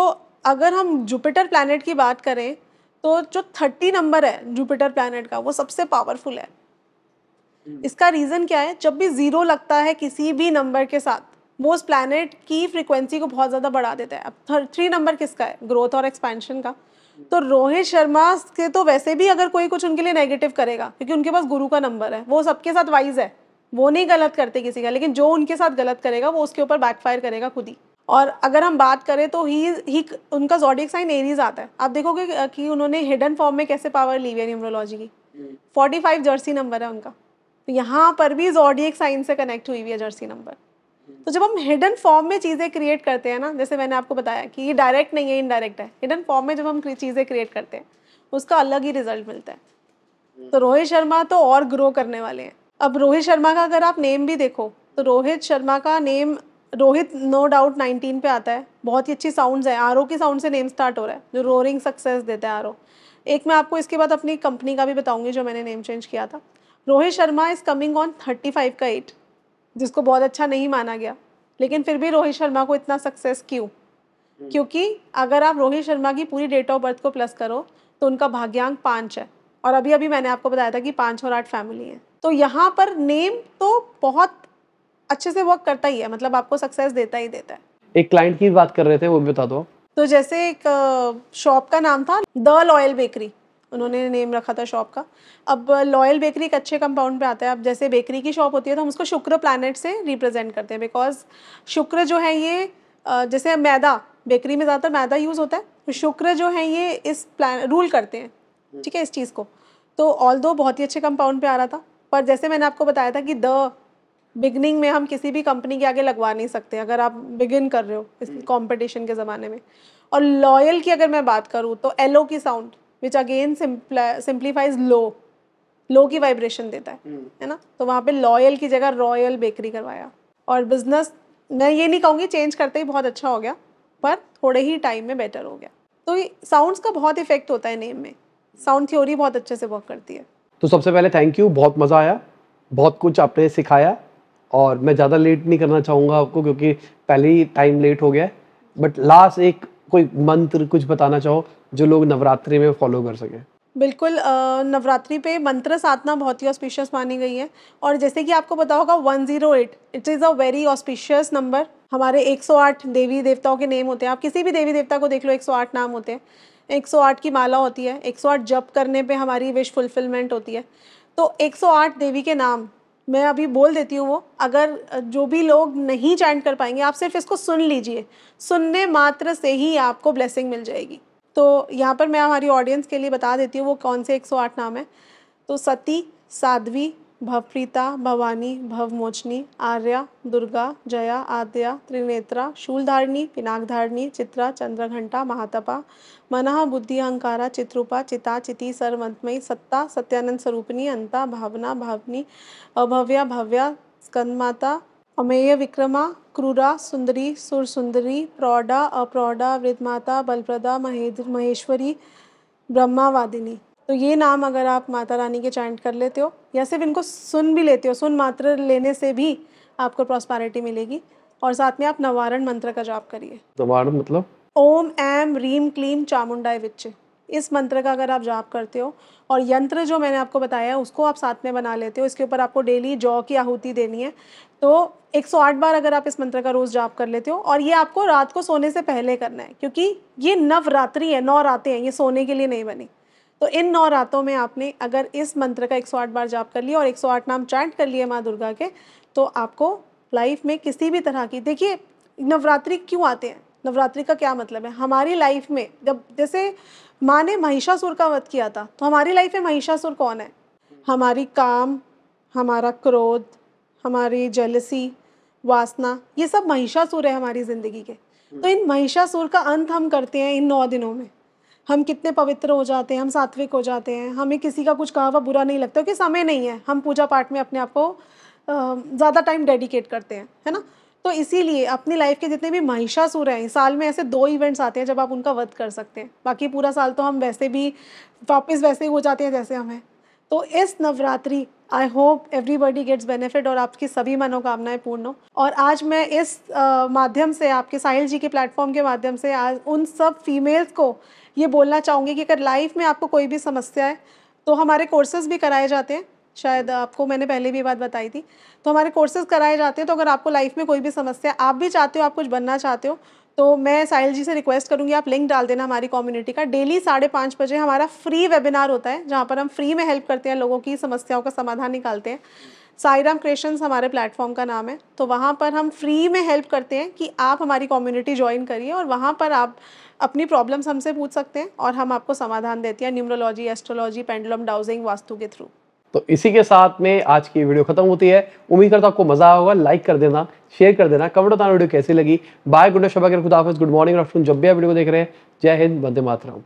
अगर हम जुपिटर प्लानट की बात करें तो जो थर्टी नंबर है जुपिटर प्लानट का वो सबसे पावरफुल है हम्म। इसका रीज़न क्या है जब भी ज़ीरो लगता है किसी भी नंबर के साथ वो उस प्लानट की फ्रिक्वेंसी को बहुत ज़्यादा बढ़ा देता है अब थ्री नंबर किसका है ग्रोथ और एक्सपेंशन का हम्म। तो रोहित शर्मा के तो वैसे भी अगर कोई कुछ उनके लिए नेगेटिव करेगा क्योंकि उनके पास गुरु का नंबर है वो सबके साथ वाइज है वो नहीं गलत करते किसी का लेकिन जो उनके साथ गलत करेगा वो उसके ऊपर बैकफायर करेगा खुद ही और अगर हम बात करें तो ही ही उनका जॉडिक साइन एरीज आता है आप देखोगे कि उन्होंने हिडन फॉर्म में कैसे पावर ली हुई है न्यूमरोलॉजी की फोर्टी फाइव जर्सी नंबर है उनका तो यहाँ पर भी जॉडियक साइन से कनेक्ट हुई हुई है जर्सी नंबर तो जब हम हिडन फॉर्म में चीज़ें क्रिएट करते हैं ना जैसे मैंने आपको बताया कि ये डायरेक्ट नहीं है इनडायरेक्ट है हिडन फॉर्म में जब हम चीज़ें क्रिएट करते हैं उसका अलग ही रिजल्ट मिलता है तो रोहित शर्मा तो और ग्रो करने वाले हैं अब रोहित शर्मा का अगर आप नेम भी देखो तो रोहित शर्मा का name Rohit no doubt nineteen पे आता है बहुत ही अच्छी साउंड्स है आर की साउंड से नेम स्टार्ट हो रहा है जो रोरिंग सक्सेस देता है आर एक मैं आपको इसके बाद अपनी कंपनी का भी बताऊंगी जो मैंने नेम चेंज किया था Rohit Sharma is coming on thirty five का एट जिसको बहुत अच्छा नहीं माना गया लेकिन फिर भी रोहित शर्मा को इतना सक्सेस क्यों हम्म। क्योंकि अगर आप रोहित शर्मा की पूरी डेट ऑफ बर्थ को प्लस करो तो उनका भाग्यांक पाँच है और अभी अभी मैंने आपको बताया था कि पाँच और आठ फैमिली है तो यहाँ पर नेम तो बहुत अच्छे से वर्क करता ही है मतलब आपको सक्सेस देता ही देता है एक क्लाइंट की बात कर रहे थे वो भी बता दो तो जैसे एक शॉप का नाम था द लॉयल बेकरी उन्होंने नेम रखा था शॉप का अब लॉयल बेकरी एक अच्छे कंपाउंड पे आता है अब जैसे बेकरी की शॉप होती है तो हम उसको शुक्र प्लानट से रिप्रेजेंट करते हैं बिकॉज शुक्र जो है ये जैसे मैदा बेकरी में ज़्यादातर मैदा यूज़ होता है तो शुक्र जो है ये इस प्लान रूल करते हैं ठीक है इस चीज़ को तो ऑल दो बहुत ही अच्छे कंपाउंड पे आ रहा था पर जैसे मैंने आपको बताया था कि द बिगनिंग में हम किसी भी कंपनी के आगे लगवा नहीं सकते अगर आप बिगिन कर रहे हो इस कॉम्पिटिशन हम्म। के ज़माने में और लॉयल की अगर मैं बात करूँ तो एलो की sound which again simplifies low low की वाइब्रेशन देता है mm. है ना तो वहाँ पे लॉयल की जगह रॉयल बेकरी करवाया और बिजनेस मैं ये नहीं कहूँगी चेंज करते ही बहुत अच्छा हो गया पर थोड़े ही टाइम में बेटर हो गया तो साउंड्स का बहुत इफेक्ट होता है नेम में साउंड थ्योरी बहुत अच्छे से वर्क करती है तो सबसे पहले थैंक यू बहुत मज़ा आया बहुत कुछ आपने सिखाया और मैं ज़्यादा लेट नहीं करना चाहूँगा आपको क्योंकि पहले ही टाइम लेट हो गया बट लास्ट एक कोई मंत्र कुछ बताना चाहो जो लोग नवरात्रि में फॉलो कर सकें बिल्कुल नवरात्रि पे मंत्र साधना बहुत ही ऑस्पिशियस मानी गई है और जैसे कि आपको पता होगा 108 it is a very auspicious number हमारे 108 देवी देवताओं के नेम होते हैं आप किसी भी देवी देवता को देख लो 108 नाम होते हैं 108 की माला होती है 108 जप करने पे हमारी विश फुलफिलमेंट होती है तो 108 देवी के नाम मैं अभी बोल देती हूँ वो अगर जो भी लोग नहीं चैंट कर पाएंगे आप सिर्फ इसको सुन लीजिए सुनने मात्र से ही आपको ब्लेसिंग मिल जाएगी तो यहाँ पर मैं हमारी ऑडियंस के लिए बता देती हूँ वो कौन से 108 नाम है तो सती साध्वी भवप्रीता भवानी भवमोचनी आर्या दुर्गा जया आद्या त्रिनेत्रा शूलधारिणी पिनाकधारिणी चित्रा चंद्रघंटा महातपा मनह बुद्धि अहंकारा चित्रूपा चिता चिति सर्वंतमयी सत्ता सत्यानंद स्वरूपिणी अंता भावना भावनी अभव्या भव्या स्कंदमाता अमेय विक्रमा क्रूरा सुंदरी सुरसुंदरी प्रौढ़ा अप्रौढ़ा वृद्धमाता बलप्रदा महेश्वरी ब्रह्मावादिनी तो ये नाम अगर आप माता रानी के चैंट कर लेते हो या सिर्फ इनको सुन भी लेते हो सुन मात्र लेने से भी आपको प्रॉस्पैरिटी मिलेगी और साथ में आप नवारण मंत्र का जाप करिए नवारण मतलब ओम एम रीम क्लीम चामुंडाई विच्चे इस मंत्र का अगर आप जाप करते हो और यंत्र जो मैंने आपको बताया है उसको आप साथ में बना लेते हो इसके ऊपर आपको डेली जौ की आहूति देनी है तो 108 बार अगर आप इस मंत्र का रोज़ जाप कर लेते हो और ये आपको रात को सोने से पहले करना है क्योंकि ये नवरात्रि है नौ रातें हैं ये सोने के लिए नहीं बनी तो इन नौ रातों में आपने अगर इस मंत्र का एक बार जाप कर लिया और एक नाम चैंट कर लिए माँ दुर्गा के तो आपको लाइफ में किसी भी तरह की देखिए नवरात्रि क्यों आते हैं नवरात्रि का क्या मतलब है हमारी लाइफ में जब जैसे माँ ने महिषासुर का वध किया था तो हमारी लाइफ में महिषासुर कौन है हमारी काम हमारा क्रोध हमारी जलसी वासना ये सब महिषासुर है हमारी ज़िंदगी के तो इन महिषासुर का अंत हम करते हैं इन नौ दिनों में हम कितने पवित्र हो जाते हैं हम सात्विक हो जाते हैं हमें किसी का कुछ कहा हुआ बुरा नहीं लगता क्योंकि समय नहीं है हम पूजा पाठ में अपने आप को ज़्यादा टाइम डेडिकेट करते हैं है ना तो इसीलिए अपनी लाइफ के जितने भी महिषासुर हैं साल में ऐसे दो इवेंट्स आते हैं जब आप उनका वध कर सकते हैं बाकी पूरा साल तो हम वैसे भी वापस वैसे ही हो जाते हैं जैसे हमें तो इस Navratri I hope everybody gets benefit और आपकी सभी मनोकामनाएं पूर्ण हो और आज मैं इस uh, माध्यम से आपके साहिल जी के प्लेटफॉर्म के माध्यम से आज उन सब फीमेल्स को ये बोलना चाहूँगी कि अगर लाइफ में आपको कोई भी समस्या है तो हमारे कोर्सेज भी कराए जाते हैं शायद आपको मैंने पहले भी बात बताई थी तो हमारे कोर्सेज कराए जाते हैं तो अगर आपको लाइफ में कोई भी समस्या आप भी चाहते हो आप कुछ बनना चाहते हो तो मैं साहिल जी से रिक्वेस्ट करूंगी आप लिंक डाल देना हमारी कम्युनिटी का डेली साढ़े पाँच बजे हमारा फ्री वेबिनार होता है जहाँ पर हम फ्री में हेल्प करते हैं लोगों की समस्याओं का समाधान निकालते हैं साईराम क्रिएशंस हमारे प्लेटफॉर्म का नाम है तो वहाँ पर हम फ्री में हेल्प करते हैं कि आप हमारी कम्युनिटी ज्वाइन करिए और वहाँ पर आप अपनी प्रॉब्लम्स हमसे पूछ सकते हैं और हम आपको समाधान देते हैं numerology astrology pendulum dowsing vastu के थ्रू तो इसी के साथ में आज की वीडियो खत्म होती है उम्मीद करता आपको मजा आया होगा लाइक कर देना शेयर कर देना कमेंट बताना वीडियो कैसी लगी बाय गुड शबा गुड मॉर्निंग और आफ्टरनून जब भी आप वीडियो को देख रहे हैं जय हिंद वंदे मातराम